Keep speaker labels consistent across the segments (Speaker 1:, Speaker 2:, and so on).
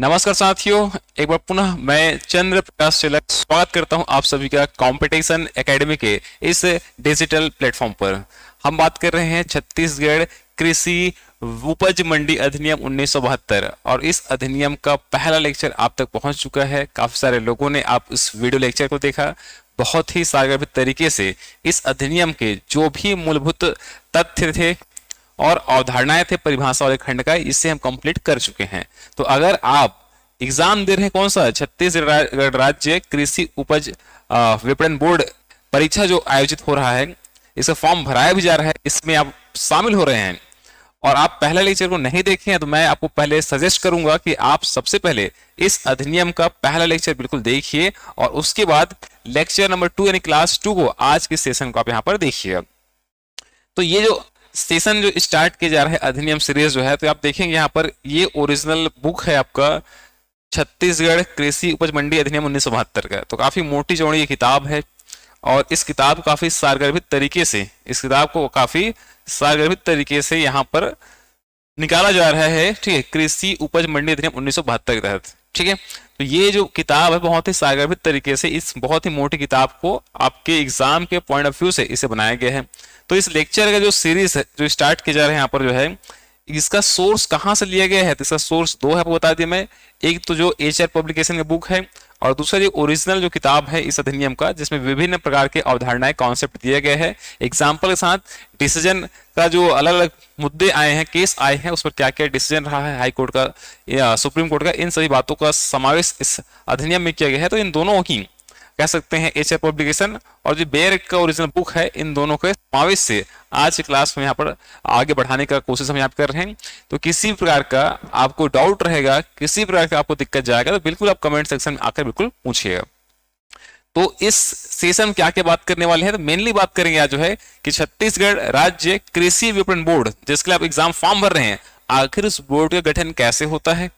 Speaker 1: नमस्कार साथियों एक बार पुनः मैं चंद्र प्रकाश तिलक स्वागत करता हूं आप सभी का कंपटीशन एकेडमी के इस डिजिटल प्लेटफॉर्म पर हम बात कर रहे हैं छत्तीसगढ़ कृषि उपज मंडी अधिनियम उन्नीस और इस अधिनियम का पहला लेक्चर आप तक पहुंच चुका है काफी सारे लोगों ने आप इस वीडियो लेक्चर को देखा बहुत ही सागर तरीके से इस अधिनियम के जो भी मूलभूत तथ्य थे और अवधारणाएं थे परिभाषा वाले खंड का इससे हम कंप्लीट कर चुके हैं तो अगर आप एग्जाम दे रहे हैं कौन सा छत्तीसगढ़ राज्य कृषि उपज विपणन बोर्ड परीक्षा जो आयोजित हो रहा है इसे फॉर्म भराया भी जा रहा है इसमें आप शामिल हो रहे हैं और आप पहले लेक्चर को नहीं देखे हैं तो मैं आपको पहले सजेस्ट करूंगा कि आप सबसे पहले इस अधिनियम का पहला लेक्चर बिल्कुल देखिए और उसके बाद लेक्चर नंबर टू यानी क्लास टू को आज के सेशन को आप यहाँ पर देखिए तो ये जो सेशन जो स्टार्ट किया जा रहा है अधिनियम सीरीज जो है तो आप देखेंगे यहाँ पर ये ओरिजिनल बुक है आपका छत्तीसगढ़ कृषि उपज मंडी अधिनियम उन्नीस का तो काफी मोटी चौड़ी ये किताब है और इस किताब काफी सारगर्भित तरीके से इस किताब को काफी सारगर्भित तरीके से यहाँ पर निकाला जा रहा है ठीक है कृषि उपज मंडी अधिनियम उन्नीस के तहत ठीक है तो ये जो किताब है बहुत ही सागर्भित तरीके से इस बहुत ही मोटी किताब को आपके एग्जाम के पॉइंट ऑफ व्यू से इसे बनाया गया है तो इस लेक्चर का जो सीरीज है जो स्टार्ट किया जा रहा है यहाँ पर जो है इसका सोर्स कहाँ से लिया गया है तो इसका सोर्स दो है आपको बता दिया मैं एक तो जो एच पब्लिकेशन की बुक है और दूसरा ये ओरिजिनल जो किताब है इस अधिनियम का जिसमें विभिन्न प्रकार के अवधारणाएं कॉन्सेप्ट दिए गए हैं एग्जाम्पल के साथ डिसीजन का जो अलग अलग मुद्दे आए हैं केस आए हैं उस पर क्या क्या डिसीजन रहा है हाई कोर्ट का या सुप्रीम कोर्ट का इन सभी बातों का समावेश इस अधिनियम में किया गया है तो इन दोनों की कह सकते हैं एच पब्लिकेशन और जो बेयर का ओरिजिनल बुक है इन दोनों के समावेश से आज की क्लास में यहाँ पर आगे बढ़ाने का कोशिश हम यहाँ कर रहे हैं तो किसी प्रकार का आपको डाउट रहेगा किसी प्रकार का आपको दिक्कत जाएगा तो बिल्कुल आप कमेंट सेक्शन में आकर बिल्कुल पूछिएगा तो इस सेशन क्या क्या बात करने वाले हैं तो मेनली बात करेंगे आज जो है कि छत्तीसगढ़ राज्य कृषि विपणन बोर्ड जिसके लिए आप एग्जाम फॉर्म भर रहे हैं आखिर उस बोर्ड का गठन कैसे होता है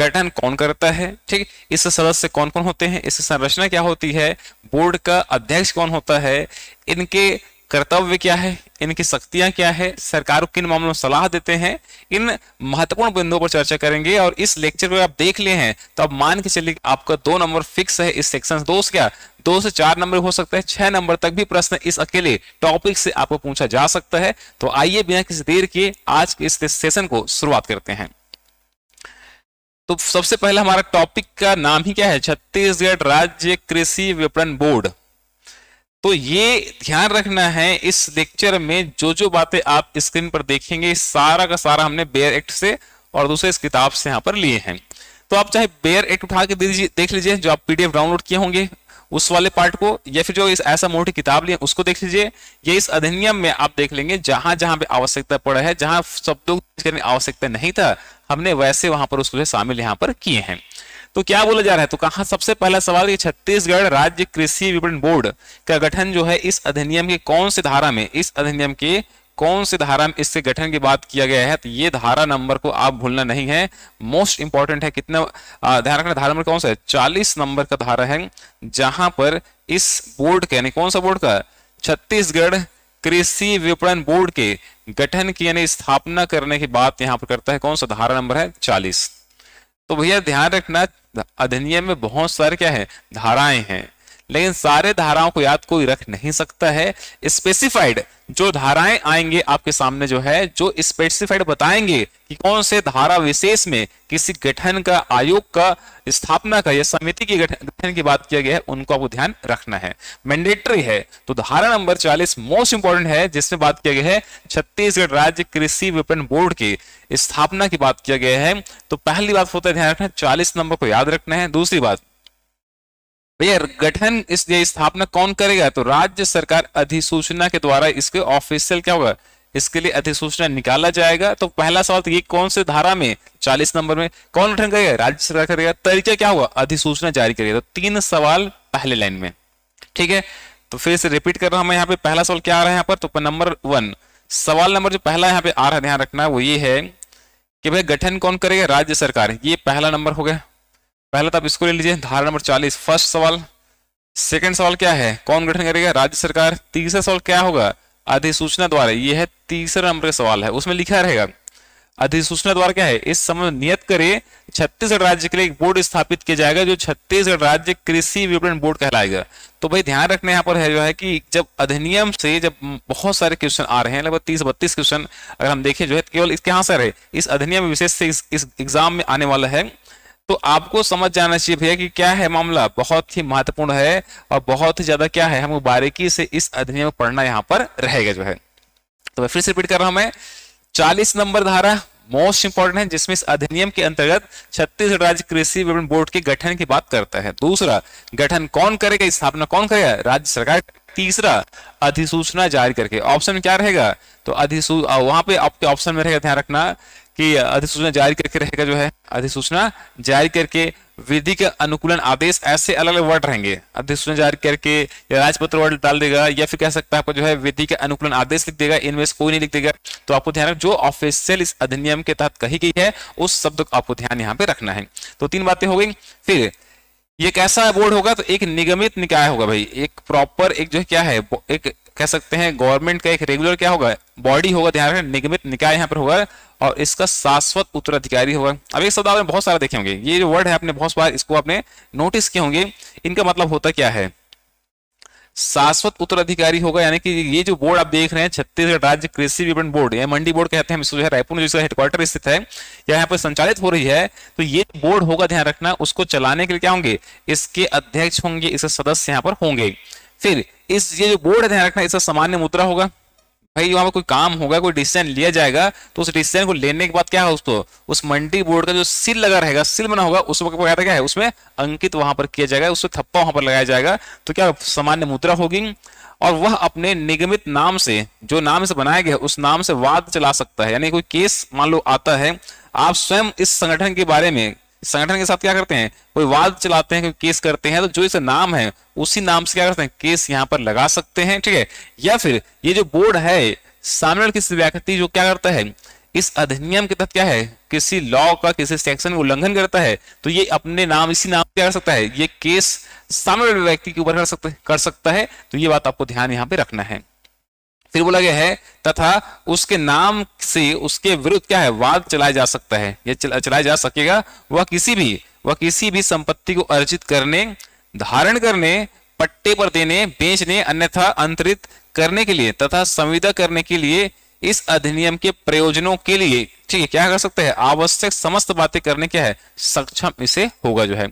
Speaker 1: गठन कौन करता है ठीक इस सदस्य कौन कौन होते हैं इस संरचना क्या होती है बोर्ड का अध्यक्ष कौन होता है इनके कर्तव्य क्या है इनकी शक्तियां क्या है सरकार किन मामलों में सलाह देते हैं इन महत्वपूर्ण बिंदुओं पर चर्चा करेंगे और इस लेक्चर को आप देख लिए हैं तो आप मान के चलिए आपका दो नंबर फिक्स है इस सेक्शन दो से क्या दो से चार नंबर हो सकता है छह नंबर तक भी प्रश्न इस अकेले टॉपिक से आपको पूछा जा सकता है तो आइए बिना किसी देर के आज के इस सेशन को शुरुआत करते हैं तो सबसे पहले हमारा टॉपिक का नाम ही क्या है छत्तीसगढ़ राज्य कृषि विपणन बोर्ड तो ये ध्यान रखना है इस लेक्चर में जो जो बातें आप स्क्रीन पर देखेंगे सारा का सारा हमने बेयर एक्ट से और दूसरे इस किताब से यहां पर लिए हैं तो आप चाहे बेयर एक्ट उठा के देख लीजिए जो आप पीडीएफ डाउनलोड किए होंगे उस वाले पार्ट को या फिर जो इस ऐसा मोटी किताब लिया उसको देख लीजिए ये इस अधिनियम में आप देख लेंगे जहां जहां पे आवश्यकता पड़ा है जहां शब्दों की आवश्यकता नहीं था हमने वैसे वहां पर उसको शामिल यहाँ पर किए हैं तो क्या बोला जा रहा है तो कहा सबसे पहला सवाल ये छत्तीसगढ़ राज्य कृषि विपणन बोर्ड का गठन जो है इस अधिनियम के कौन से धारा में इस अधिनियम के कौन सी धारा में इसके गठन की बात किया गया है तो ये धारा नंबर को आप भूलना नहीं है मोस्ट इंपॉर्टेंट है कितना ध्यान रखना धारा नंबर कौन सा है चालीस नंबर का धारा है जहां पर इस बोर्ड का यानी कौन सा बोर्ड का छत्तीसगढ़ कृषि विपणन बोर्ड के गठन की यानी स्थापना करने की बात यहां पर करता है कौन सा धारा नंबर है चालीस तो भैया ध्यान रखना अधिनियम में बहुत सारे क्या है धाराएं हैं लेकिन सारे धाराओं को याद कोई रख नहीं सकता है स्पेसिफाइड जो धाराएं आएंगे आपके सामने जो है जो स्पेसिफाइड बताएंगे कि कौन से धारा विशेष में किसी गठन का आयोग का स्थापना का या समिति के गठन की बात किया गया है उनको आपको ध्यान रखना है मैंडेटरी है तो धारा नंबर 40 मोस्ट इंपॉर्टेंट है जिसमें बात किया गया है छत्तीसगढ़ राज्य कृषि विपणन बोर्ड की स्थापना की बात किया गया है तो पहली बात होता है ध्यान रखना चालीस नंबर को याद रखना है दूसरी बात भैया गठन इस स्थापना कौन करेगा तो राज्य सरकार अधिसूचना के द्वारा इसके ऑफिशियल क्या होगा इसके लिए अधिसूचना निकाला जाएगा तो पहला सवाल तो ये कौन से धारा में चालीस नंबर में कौन गठन करेगा राज्य सरकार करेगा तरीका क्या हुआ अधिसूचना जारी करेगा तो तीन सवाल पहले लाइन में ठीक है तो फिर से रिपीट कर रहा हूं मैं यहाँ पे पहला सवाल क्या आ रहा है यहाँ पर तो नंबर वन सवाल नंबर जो पहला यहाँ पे आ रहा है ध्यान रखना वो ये है कि भाई गठन कौन करेगा राज्य सरकार ये पहला नंबर हो गया पहले तो आप इसको ले लीजिए धारा नंबर चालीस फर्स्ट सवाल सेकंड सवाल क्या है कौन गठन करेगा राज्य सरकार तीसरा सवाल क्या होगा अधिसूचना द्वारा यह है तीसरा नंबर का सवाल है उसमें लिखा रहेगा अधिसूचना द्वारा क्या है इस समय नियत करे छत्तीसगढ़ राज्य के लिए एक बोर्ड स्थापित किया जाएगा जो छत्तीसगढ़ राज्य कृषि विपणन बोर्ड कहलाएगा तो भाई ध्यान रखना यहाँ पर है जो है कि जब अधिनियम से जब बहुत सारे क्वेश्चन आ रहे हैं लगभग तीस बत्तीस क्वेश्चन अगर हम देखें जो है केवल इसके यहाँ सर है इस अधिनियम विशेष से इस एग्जाम में आने वाला है तो आपको समझ जाना चाहिए भैया कि क्या है मामला बहुत ही महत्वपूर्ण है और बहुत ही ज्यादा क्या है हम बारीकी से इस अधिनियम में पढ़ना यहां पर रहेगा जो है तो मैं फिर से रिपीट कर रहा हूं मैं चालीस नंबर धारा मोस्ट इंपॉर्टेंट है जिसमें इस अधिनियम के अंतर्गत छत्तीसगढ़ राज्य कृषि विपणन बोर्ड के गठन की बात करता है दूसरा गठन कौन करेगा स्थापना कौन करेगा राज्य सरकार तीसरा अधिसूचना जारी करके ऑप्शन क्या रहेगा तो अधिसूच वहां पे आपके ऑप्शन में रहेगा ध्यान रखना कि अधिसूचना जारी करके रहेगा जो है अधिसूचना जारी करके विधि के अनुकूलन आदेश ऐसे अलग अलग वर्ड रहेंगे अधिसूचना जारी करके या राजपत्र वर्ड डाल देगा या फिर कह सकता है आपका जो है विधि के अनुकूलन आदेश लिख देगा इनमें से कोई नहीं लिख देगा तो आपको ध्यान जो ऑफिशियल इस अधिनियम के तहत कही गई है उस शब्द को आपको ध्यान यहाँ पे रखना है तो तीन बातें हो गई फिर ये कैसा बोर्ड होगा तो एक निगमित निकाय होगा भाई एक प्रॉपर एक जो है क्या है एक कह सकते हैं गवर्नमेंट का एक रेगुलर क्या होगा बॉडी होगा ध्यान तो रखें निगमित निकाय यहाँ पर होगा और इसका शाश्वत उत्तराधिकारी होगा अब एक शब्द आपने बहुत सारे देखे होंगे ये जो वर्ड है आपने बहुत बार इसको आपने नोटिस किए होंगे इनका मतलब होता क्या है शाश्वत उत्तराधिकारी होगा यानी कि ये जो बोर्ड आप देख रहे हैं छत्तीसगढ़ राज्य कृषि विपणन बोर्ड या मंडी बोर्ड कहते हैं रायपुर में जिसका हेडक्वार्टर स्थित है या यहाँ पर संचालित हो रही है तो ये बोर्ड होगा ध्यान रखना उसको चलाने के लिए क्या होंगे इसके अध्यक्ष होंगे इसके सदस्य यहाँ पर होंगे फिर इस ये जो बोर्ड है ध्यान रखना इसका सामान्य मुद्रा होगा भाई वहां पर कोई काम होगा कोई डिसीजन लिया जाएगा तो उस डिसीजन को लेने के बाद क्या है उसको उस मंडी बोर्ड का जो सिल लगा रहेगा सिल बना होगा उस वक्त क्या है उसमें अंकित वहां पर किया जाएगा उसमें थप्पा वहां पर लगाया जाएगा तो क्या सामान्य मुद्रा होगी और वह अपने निगमित नाम से जो नाम से बनाया गया उस नाम से वाद चला सकता है यानी कोई केस मान लो आता है आप स्वयं इस संगठन के बारे में संगठन के साथ क्या करते हैं कोई वाद चलाते हैं कोई केस करते हैं तो जो इसे नाम है उसी नाम से क्या करते हैं केस यहाँ पर लगा सकते हैं ठीक है या फिर ये जो बोर्ड है सामने किसी व्यक्ति जो क्या करता है इस अधिनियम के तहत क्या है किसी लॉ का किसी सेक्शन का उल्लंघन करता है तो ये अपने नाम इसी नाम क्या कर सकता है ये केस सामने व्यक्ति के ऊपर कर सकते कर सकता है तो ये बात आपको ध्यान यहाँ पे रखना है फिर बोला गया है तथा उसके नाम से उसके विरुद्ध क्या है वाद चलाया जा सकता है यह चलाया जा सकेगा वह किसी भी वह किसी भी संपत्ति को अर्जित करने धारण करने पट्टे पर देने बेचने अन्यथा अंतरित करने के लिए तथा संविदा करने के लिए इस अधिनियम के प्रयोजनों के लिए ठीक है क्या कर सकते हैं आवश्यक समस्त बातें करने क्या है सक्षम इसे होगा जो है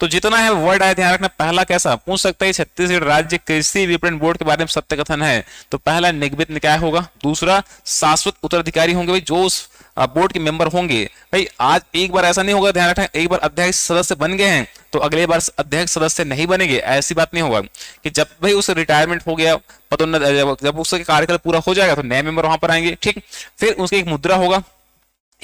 Speaker 1: तो जितना है वर्ड आया ध्यान रखना पहला कैसा पूछ सकता है छत्तीसगढ़ राज्य कृषि विपणन बोर्ड के बारे में सत्य कथन है तो पहला निगमित निकाय होगा दूसरा शाश्वत उत्तराधिकारी होंगे भाई जो उस बोर्ड के मेंबर होंगे भाई आज एक बार ऐसा नहीं होगा ध्यान रखना एक बार अध्यक्ष सदस्य बन गए हैं तो अगले बार अध्यक्ष सदस्य नहीं बनेंगे ऐसी बात नहीं होगा कि जब भाई उसे रिटायरमेंट हो गया पदोन्नत जब उसके कार्यकाल पूरा हो जाएगा तो नए मेंबर वहां पर आएंगे ठीक फिर उसकी एक मुद्रा होगा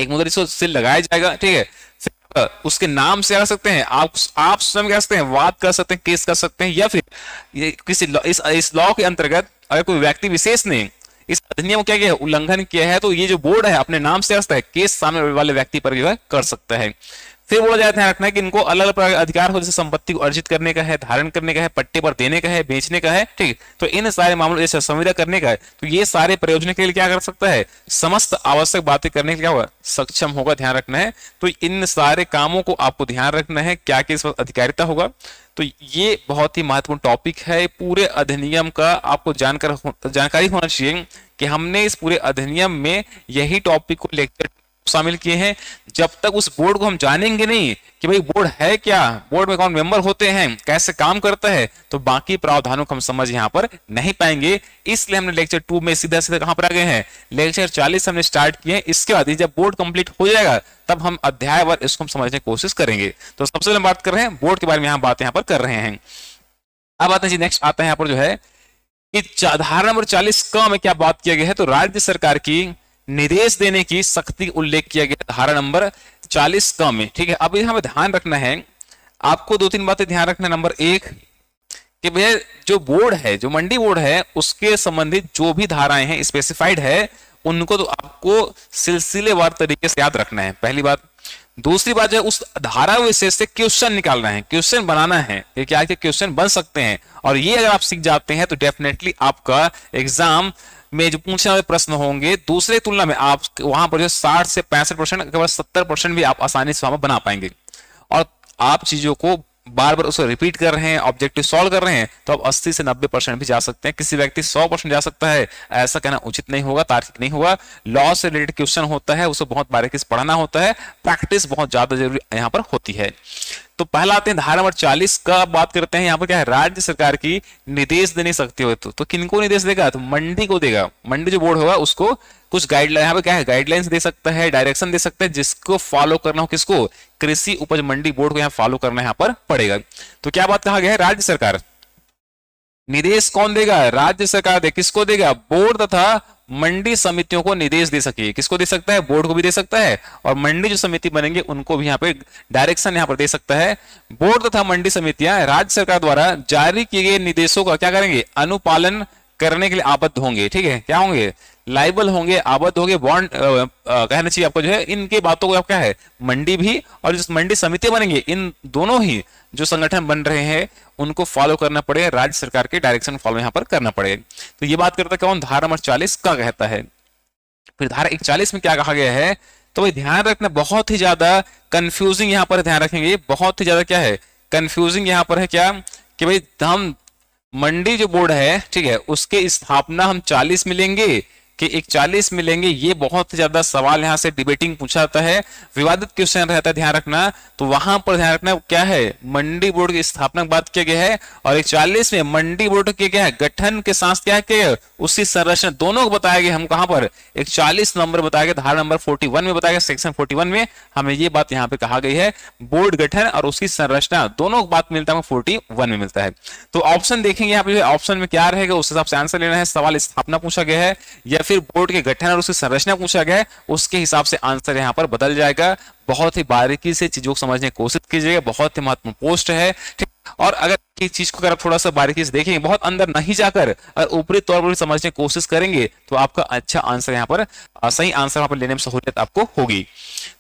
Speaker 1: एक मुद्रा सिल लगाया जाएगा ठीक है उसके नाम से आ सकते हैं आप आप स्वयं कह सकते हैं बात कर सकते हैं केस कर सकते हैं या फिर ये किसी लौ, इस इस लॉ के अंतर्गत अगर कोई व्यक्ति विशेष ने इस अधिनियम क्या क्या किया उल्लंघन किया है तो ये जो बोर्ड है अपने नाम से है केस सामने वाले व्यक्ति पर जो है कर सकता है फिर बोला जाए ध्यान रखना है कि इनको अलग अलग प्रकार अधिकार हो जैसे संपत्ति को अर्जित करने का है धारण करने का है पट्टे पर देने का है बेचने का है ठीक तो इन सारे मामलों जैसे संविदा करने का है तो ये सारे प्रयोजन के लिए क्या कर सकता है समस्त आवश्यक बातें करने के लिए क्या होगा सक्षम होगा ध्यान रखना है तो इन सारे कामों को आपको ध्यान रखना है क्या किस पर अधिकारिता होगा तो ये बहुत ही महत्वपूर्ण टॉपिक है पूरे अधिनियम का आपको जानकर जानकारी होना चाहिए कि हमने इस पूरे अधिनियम में यही टॉपिक को लेक्चर शामिल किए हैं जब तक उस बोर्ड को हम जानेंगे नहीं कि भाई बोर्ड है क्या बोर्ड में कौन मेंबर होते हैं कैसे काम करता है तो बाकी प्रावधानों को हम समझ यहाँ पर नहीं पाएंगे इसलिए हमने लेक्चर टू में सीधा सीधा कहां पर आ गए हैं लेक्चर चालीस हमने स्टार्ट किए हैं इसके बाद जब बोर्ड कंप्लीट हो जाएगा तब हम अध्याय और इसको हम समझने की कोशिश करेंगे तो सबसे पहले बात कर रहे हैं बोर्ड के बारे में यहाँ बात यहाँ पर कर रहे हैं अब आते हैं नेक्स्ट आता है यहाँ पर जो है धारा नंबर चालीस क में क्या बात किया गया है तो राज्य सरकार की निर्देश देने की शक्ति उल्लेख किया गया धारा नंबर चालीस क में ठीक है अब यहां पर ध्यान रखना है आपको दो तीन बातें ध्यान रखना नंबर एक कि भैया जो बोर्ड है जो मंडी बोर्ड है उसके संबंधित जो भी धाराएं हैं स्पेसिफाइड है उनको तो आपको सिलसिलेवार तरीके से याद रखना है पहली बात दूसरी बात जो है उस धारा विशेष से क्वेश्चन निकालना है क्वेश्चन बनाना है ये क्या क्वेश्चन बन सकते हैं और ये अगर आप सीख जाते हैं तो डेफिनेटली आपका एग्जाम में जो पूछने वाले प्रश्न होंगे दूसरे तुलना में आप वहां पर जो साठ से पैंसठ परसेंट अगर सत्तर परसेंट भी आप आसानी से वहां बना पाएंगे और आप चीजों को बार बार उसको रिपीट कर रहे हैं ऑब्जेक्टिव सॉल्व कर रहे हैं तो आप 80 से 90 परसेंट भी जा सकते हैं किसी व्यक्ति 100 परसेंट जा सकता है ऐसा कहना उचित नहीं होगा तार्किक नहीं होगा लॉ से रिलेटेड क्वेश्चन होता है उसे बहुत बारीकी से पढ़ना होता है प्रैक्टिस बहुत ज्यादा जरूरी यहाँ पर होती है तो पहला आते हैं धारा नंबर चालीस का बात करते हैं यहाँ पर क्या है राज्य सरकार की निर्देश देने सकती हो तो, तो किनको निर्देश देगा तो मंडी को देगा मंडी जो बोर्ड होगा उसको कुछ गाइडलाइन यहाँ पे क्या है गाइडलाइंस दे सकता है डायरेक्शन दे सकता है जिसको फॉलो करना हो किसको कृषि उपज मंडी बोर्ड को यहाँ फॉलो करना यहाँ पर पड़ेगा तो क्या बात कहा गया है राज्य सरकार निदेश कौन देगा राज्य सरकार दे किसको देगा बोर्ड तथा मंडी समितियों को निदेश दे सके किसको दे सकता है बोर्ड को भी दे सकता है और मंडी जो समिति बनेंगे उनको भी यहाँ पे डायरेक्शन यहाँ पर दे सकता है बोर्ड तथा मंडी समितियां राज्य सरकार द्वारा जारी किए गए निर्देशों का क्या करेंगे अनुपालन करने के लिए आबद्ध होंगे ठीक है क्या होंगे लाइबल होंगे आबद्ध होंगे बॉन्ड कहना चाहिए आपको जो है इनके बातों को आप क्या है मंडी भी और जो मंडी समिति बनेंगे इन दोनों ही जो संगठन बन रहे हैं उनको फॉलो करना पड़ेगा राज्य सरकार के डायरेक्शन फॉलो यहाँ पर करना पड़ेगा तो ये बात करता कौन धारा नंबर चालीस का कहता है फिर धारा इकचालीस में क्या कहा गया है तो भाई ध्यान रखना बहुत ही ज्यादा कंफ्यूजिंग यहाँ पर ध्यान रखेंगे बहुत ही ज्यादा क्या है कंफ्यूजिंग यहाँ पर है क्या कि भाई हम मंडी जो बोर्ड है ठीक है उसके स्थापना हम 40 में लेंगे कि एक चालीस मिलेंगे ये बहुत ज्यादा सवाल यहाँ से डिबेटिंग पूछा जाता है विवादित क्वेश्चन रहता है ध्यान रखना तो वहां पर ध्यान रखना क्या है मंडी बोर्ड की स्थापना बात किया गया है और एक चालीस में मंडी बोर्ड के क्या है गठन के साथ क्या किया गया उसी संरचना दोनों को बताया गया हम कहा पर एक चालीस नंबर बताया गया धारा नंबर फोर्टी में बताया गया सेक्शन फोर्टी में हमें ये बात यहाँ पे कहा गई है बोर्ड गठन और उसकी संरचना दोनों को बात मिलता है फोर्टी में मिलता है तो ऑप्शन देखेंगे यहाँ पे ऑप्शन में क्या रहेगा उस हिसाब से आंसर लेना है सवाल स्थापना पूछा गया है या फिर बोर्ड के गठन और उसकी संरचना पूछा गया है उसके हिसाब से आंसर यहाँ पर बदल जाएगा बहुत ही बारीकी से चीजों को समझने की कोशिश कीजिएगा बहुत ही महत्वपूर्ण पोस्ट है ठीक और अगर किसी चीज को अगर थोड़ा सा बारीकी से देखेंगे बहुत अंदर नहीं जाकर अगर ऊपरी तौर पर समझने की कोशिश करेंगे तो आपका अच्छा आंसर यहाँ पर सही आंसर यहाँ पर लेने में सहूलियत आपको होगी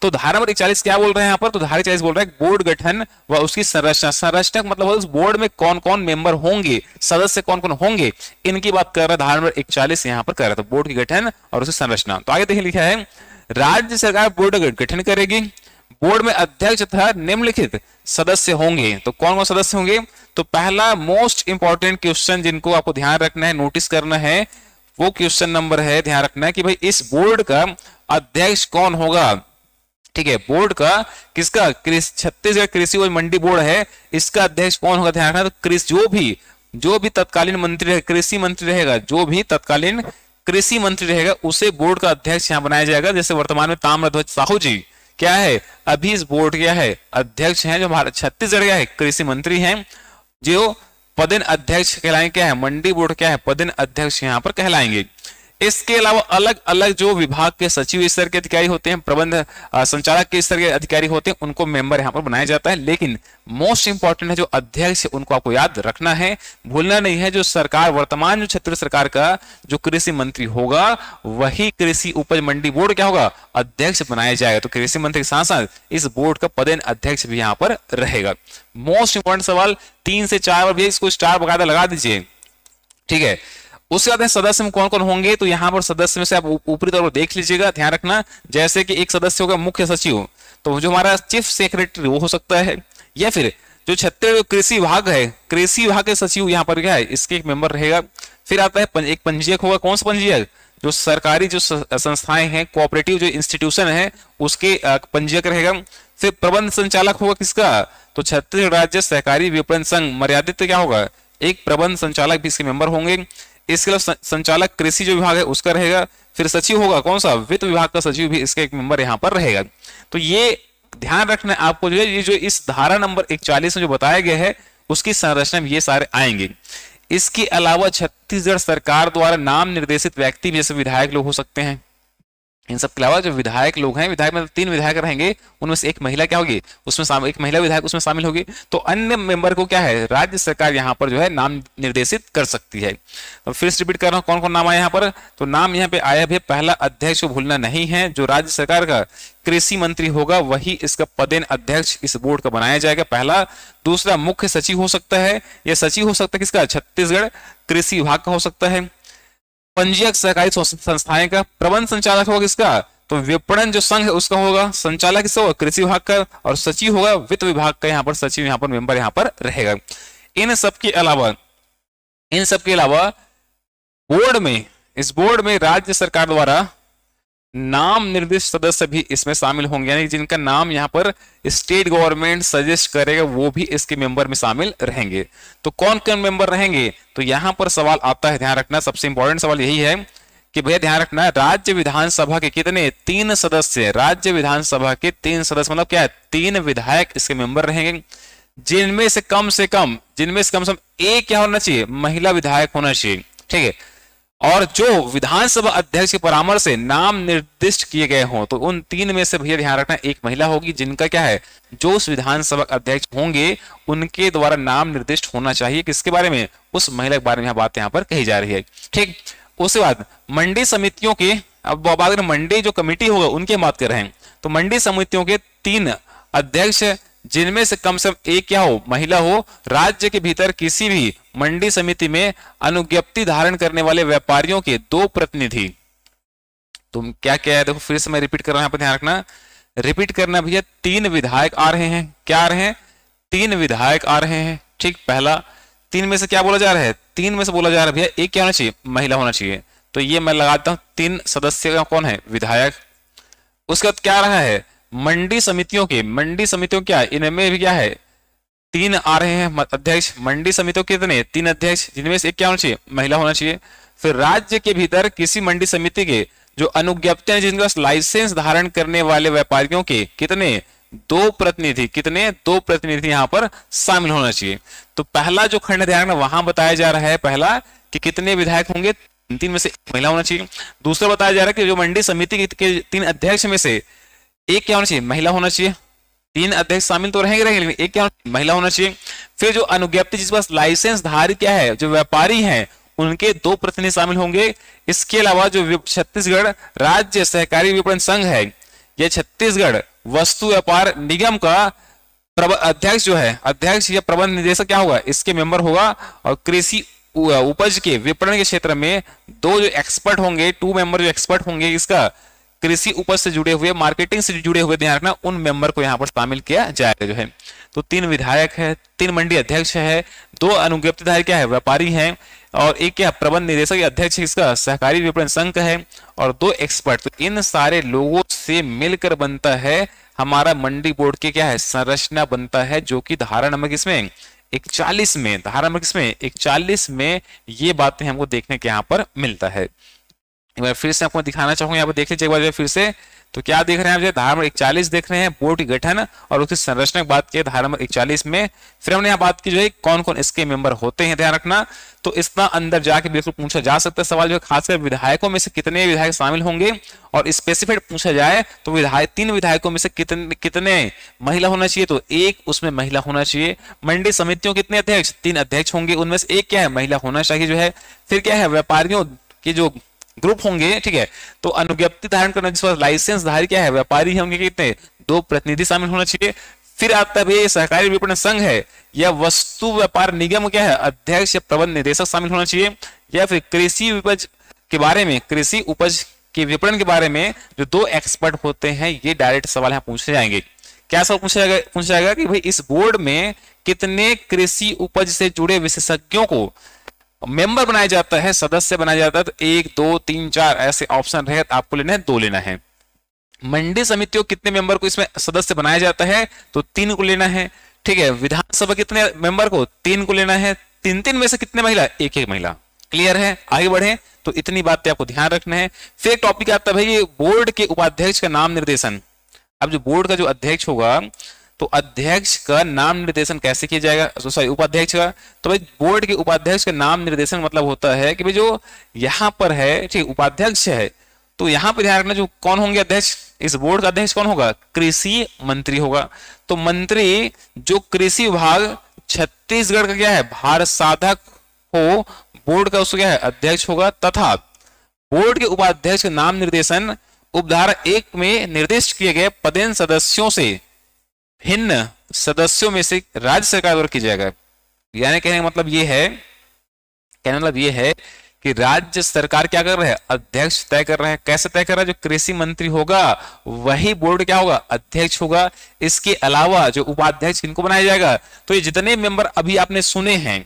Speaker 1: तो धारा नंबर इकचालीस क्या बोल रहे हैं यहाँ पर तो धारा चालीस बोल रहा है बोर्ड गठन व उसकी संरचना संरचना मतलब उस बोर्ड में कौन कौन मेंबर होंगे सदस्य कौन कौन होंगे इनकी बात कर रहा है धारा नंबर इकचालीस यहाँ पर कर रहा था तो बोर्ड के गठन और उसकी संरचना तो आगे देखिए लिखा है राज्य सरकार बोर्ड गठन करेगी बोर्ड में अध्यक्ष तथा निम्नलिखित सदस्य होंगे तो कौन कौन सदस्य होंगे तो पहला मोस्ट इंपॉर्टेंट क्वेश्चन जिनको आपको ध्यान रखना है नोटिस करना है वो क्वेश्चन नंबर है ध्यान रखना है कि भाई इस बोर्ड का अध्यक्ष कौन होगा ठीक है बोर्ड का किसका छत्तीसगढ़ कृषि एवं मंडी बोर्ड है इसका अध्यक्ष कौन होगा ध्यान रखना तो कृषि जो भी जो भी तत्कालीन मंत्री कृषि मंत्री रहेगा जो भी तत्कालीन कृषि मंत्री रहेगा उसे बोर्ड का अध्यक्ष यहाँ बनाया जाएगा जैसे वर्तमान में ताम्रध्वज साहू जी क्या है अभी इस बोर्ड क्या है अध्यक्ष हैं जो भारत छत्तीसगढ़ क्या है कृषि मंत्री हैं जो पदन अध्यक्ष कहलाएंगे क्या है मंडी बोर्ड क्या है पदन अध्यक्ष यहाँ पर कहलाएंगे इसके अलावा अलग अलग जो विभाग के सचिव स्तर के अधिकारी होते हैं प्रबंध संचालक के स्तर के अधिकारी होते हैं उनको मेंबर यहां पर बनाया जाता है लेकिन मोस्ट इंपॉर्टेंट है जो अध्यक्ष उनको आपको याद रखना है भूलना नहीं है जो सरकार वर्तमान जो छत्तीस सरकार का जो कृषि मंत्री होगा वही कृषि उपज मंडी बोर्ड क्या होगा अध्यक्ष बनाया जाएगा तो कृषि मंत्री के साथ साथ इस बोर्ड का पदेन अध्यक्ष भी यहां पर रहेगा मोस्ट इंपॉर्टेंट सवाल तीन से चार बार भी इसको स्टार बकायदा लगा दीजिए ठीक है उसके बाद सदस्य में कौन कौन होंगे तो यहाँ पर सदस्य में से आप ऊपरी तौर पर देख लीजिएगा ध्यान रखना जैसे कि एक सदस्य होगा मुख्य सचिव तो जो हमारा चीफ सेक्रेटरी वो हो सकता है या फिर जो छत्तीसगढ़ कृषि विभाग है कृषि विभाग के सचिव यहाँ पर क्या है इसके एक मेंबर रहेगा फिर आता है पन, एक पंजीयक होगा कौन सा पंजीयक जो सरकारी जो संस्थाएं हैं कोऑपरेटिव जो इंस्टीट्यूशन है उसके पंजीयक रहेगा फिर प्रबंध संचालक होगा किसका तो छत्तीसगढ़ राज्य सहकारी विपणन संघ मर्यादित क्या होगा एक प्रबंध संचालक भी इसके मेंबर होंगे इसके अलावा संचालक कृषि जो विभाग है उसका रहेगा फिर सचिव होगा कौन सा वित्त विभाग का सचिव भी इसका एक मेंबर यहाँ पर रहेगा तो ये ध्यान रखना आपको जो है ये जो इस धारा नंबर इकचालीस में जो बताया गया है उसकी संरचना में ये सारे आएंगे इसके अलावा छत्तीसगढ़ सरकार द्वारा नाम निर्देशित व्यक्ति जैसे विधायक लोग हो सकते हैं इन सब के अलावा जो विधायक लोग हैं विधायक में तो तीन विधायक रहेंगे उनमें से एक महिला क्या होगी उसमें एक महिला विधायक उसमें शामिल होगी तो अन्य मेंबर को क्या है राज्य सरकार यहाँ पर जो है नाम निर्देशित कर सकती है तो फिर से रिपीट कर रहा हूँ कौन कौन नाम आया यहाँ पर तो नाम यहाँ पे आया भी पहला अध्यक्ष भूलना नहीं है जो राज्य सरकार का कृषि मंत्री होगा वही इसका पदेन अध्यक्ष इस बोर्ड का बनाया जाएगा पहला दूसरा मुख्य सचिव हो सकता है या सचिव हो सकता है किसका छत्तीसगढ़ कृषि विभाग का हो सकता है पंजीयक सहकारी संस्थाएं का प्रबंध संचालक होगा किसका तो विपणन जो संघ है उसका होगा संचालक किसका होगा कृषि विभाग का और सचिव होगा वित्त विभाग का यहाँ पर सचिव यहाँ पर मेंबर यहाँ पर रहेगा इन सबके अलावा इन सबके अलावा बोर्ड में इस बोर्ड में राज्य सरकार द्वारा नाम निर्दिष्ट सदस्य भी इसमें शामिल होंगे यानी जिनका नाम यहाँ पर स्टेट गवर्नमेंट सजेस्ट करेगा वो भी इसके मेंबर में शामिल रहेंगे तो कौन कौन मेंबर रहेंगे तो यहाँ पर सवाल आता है ध्यान रखना सबसे इंपॉर्टेंट सवाल यही है कि भैया ध्यान रखना राज्य विधानसभा के कितने तीन सदस्य राज्य विधानसभा के तीन सदस्य मतलब क्या है तीन विधायक इसके मेंबर रहेंगे जिनमें से कम से कम जिनमें से कम से कम एक क्या होना चाहिए महिला विधायक होना चाहिए ठीक है और जो विधानसभा अध्यक्ष के परामर्श से नाम निर्दिष्ट किए गए हों तो उन तीन में से भैया ध्यान रखना एक महिला होगी जिनका क्या है जो उस विधानसभा अध्यक्ष होंगे उनके द्वारा नाम निर्दिष्ट होना चाहिए किसके बारे में उस महिला के बारे में यहाँ बात यहाँ पर कही जा रही है ठीक उसके बाद मंडी समितियों के अब बात मंडी जो कमेटी होगा उनके बात कर रहे हैं तो मंडी समितियों के तीन अध्यक्ष जिनमें से कम से कम एक क्या हो महिला हो राज्य के भीतर किसी भी मंडी समिति में अनुज्ञप्ति धारण करने वाले व्यापारियों के दो प्रतिनिधि तुम क्या कह देखो फिर से मैं रिपीट कर रहा हूं ध्यान रखना रिपीट करना भैया तीन विधायक आ रहे हैं क्या आ रहे हैं तीन विधायक आ रहे हैं ठीक पहला तीन में से क्या बोला जा रहा है तीन में से बोला जा रहा है भैया एक क्या होना चाहिए महिला होना चाहिए तो ये मैं लगाता हूं तीन सदस्य का कौन है विधायक उसके बाद क्या रहा है मंडी समितियों के मंडी समितियों क्या है इनमें भी क्या है तीन आ रहे हैं अध्यक्ष मंडी समितियों कितने तीन अध्यक्ष जिनमें से एक क्या होना चाहिए महिला होना चाहिए फिर राज्य के भीतर किसी मंडी समिति के जो अनुज्ञप्त है जिनके पास लाइसेंस धारण करने वाले व्यापारियों के कितने दो प्रतिनिधि कितने दो प्रतिनिधि यहां पर शामिल होना चाहिए तो पहला जो खंड ध्यान वहां बताया जा रहा है पहला कि कितने विधायक होंगे तीन में से महिला होना चाहिए दूसरा बताया जा रहा है कि जो मंडी समिति के तीन अध्यक्ष में से एक क्या होना चाहिए महिला होना चाहिए तीन अध्यक्ष शामिल तो रहेंगे रहेंगे लेकिन एक क्या होना महिला होना चाहिए फिर जो अनुज्ञप्ति जिस पास लाइसेंस धारी क्या है जो व्यापारी है उनके दो प्रतिनिधि शामिल होंगे इसके अलावा जो छत्तीसगढ़ राज्य सहकारी विपणन संघ है यह छत्तीसगढ़ वस्तु व्यापार निगम का अध्यक्ष जो है अध्यक्ष या प्रबंध निदेशक क्या होगा इसके मेंबर होगा और कृषि उपज के विपणन के क्षेत्र में दो जो एक्सपर्ट होंगे टू मेंबर जो एक्सपर्ट होंगे इसका कृषि उपज से जुड़े हुए मार्केटिंग से जुड़े हुए ध्यान रखना उन मेंबर को यहाँ पर शामिल किया जाएगा जो है तो तीन विधायक है तीन मंडी अध्यक्ष है दो अनुज्ञप्तिधारी क्या है व्यापारी है और एक क्या प्रबंध निदेशक अध्यक्ष इसका सहकारी विपणन संघ है और दो एक्सपर्ट तो इन सारे लोगों से मिलकर बनता है हमारा मंडी बोर्ड के क्या है संरचना बनता है जो कि धारा नंबर किसमें इकचालीस में धारा नंबर किसमें इकचालीस में ये बातें हमको देखने के यहाँ पर मिलता है एक बार फिर से आपको दिखाना चाहूंगा यहाँ पर देख लीजिए एक बार फिर से तो क्या देख रहे हैं आप धारा नंबर इकचालीस देख रहे हैं बोर्ड गठन और उसकी संरचना बात की धारा नंबर इकचालीस में फिर हमने यहाँ बात की जो है कौन कौन इसके मेंबर होते हैं ध्यान रखना तो इतना अंदर जाके बिल्कुल पूछा जा सकता है सवाल जो खासकर विधायकों में से कितने विधायक शामिल होंगे और स्पेसिफाइड पूछा जाए तो विधायक तीन विधायकों में से कितने कितने महिला होना चाहिए तो एक उसमें महिला होना चाहिए मंडी समितियों कितने अध्यक्ष तीन अध्यक्ष होंगे उनमें से एक क्या है महिला होना चाहिए जो है फिर क्या है व्यापारियों की जो ग्रुप होंगे ठीक है तो अनुज्ञप्ति धारण करना जिस लाइसेंस धारी क्या है व्यापारी होंगे कितने दो प्रतिनिधि शामिल होना चाहिए फिर आता है सहकारी विपणन संघ है या वस्तु व्यापार निगम क्या है अध्यक्ष या प्रबंध निदेशक शामिल होना चाहिए या फिर कृषि उपज के बारे में कृषि उपज के विपणन के बारे में जो दो एक्सपर्ट होते हैं ये डायरेक्ट सवाल यहाँ पूछे जाएंगे क्या सवाल पूछा जाएगा पूछा जाएगा कि भाई इस बोर्ड में कितने कृषि उपज से जुड़े विशेषज्ञों को मेंबर बनाया जाता है सदस्य बनाया जाता है तो एक दो तीन चार ऐसे ऑप्शन रहे तो आपको लेना है दो लेना है मंडी समितियों कितने मेंबर को इसमें सदस्य बनाया जाता है तो तीन को लेना है ठीक है विधानसभा कितने मेंबर को तीन को लेना है तीन तीन में से कितने महिला एक एक महिला क्लियर है आगे बढ़े तो इतनी बात आपको ध्यान रखना है फिर टॉपिक आता है बोर्ड के उपाध्यक्ष का नाम निर्देशन अब जो बोर्ड का जो अध्यक्ष होगा तो अध्यक्ष का नाम निर्देशन कैसे किया जाएगा तो सॉरी उपाध्यक्ष का तो भाई बोर्ड के उपाध्यक्ष का नाम निर्देशन मतलब होता है कि भाई जो यहाँ पर है ठीक उपाध्यक्ष है तो यहाँ पर ध्यान रखना जो कौन होंगे अध्यक्ष इस बोर्ड का अध्यक्ष कौन होगा कृषि मंत्री होगा तो मंत्री जो कृषि विभाग छत्तीसगढ़ का क्या है भारत साधक हो बोर्ड का उसका क्या है अध्यक्ष होगा तथा बोर्ड के उपाध्यक्ष का नाम निर्देशन उपधारा एक में निर्दिष्ट किए गए पदेन सदस्यों से भिन्न सदस्यों में से राज्य सरकार द्वारा किया जाएगा यानी कहने का मतलब ये है कहने मतलब ये है कि राज्य सरकार क्या कर रहे हैं अध्यक्ष तय कर रहे हैं कैसे तय कर रहा है जो कृषि मंत्री होगा वही बोर्ड क्या होगा अध्यक्ष होगा इसके अलावा जो उपाध्यक्ष इनको बनाया जाएगा तो ये जितने मेंबर अभी आपने सुने हैं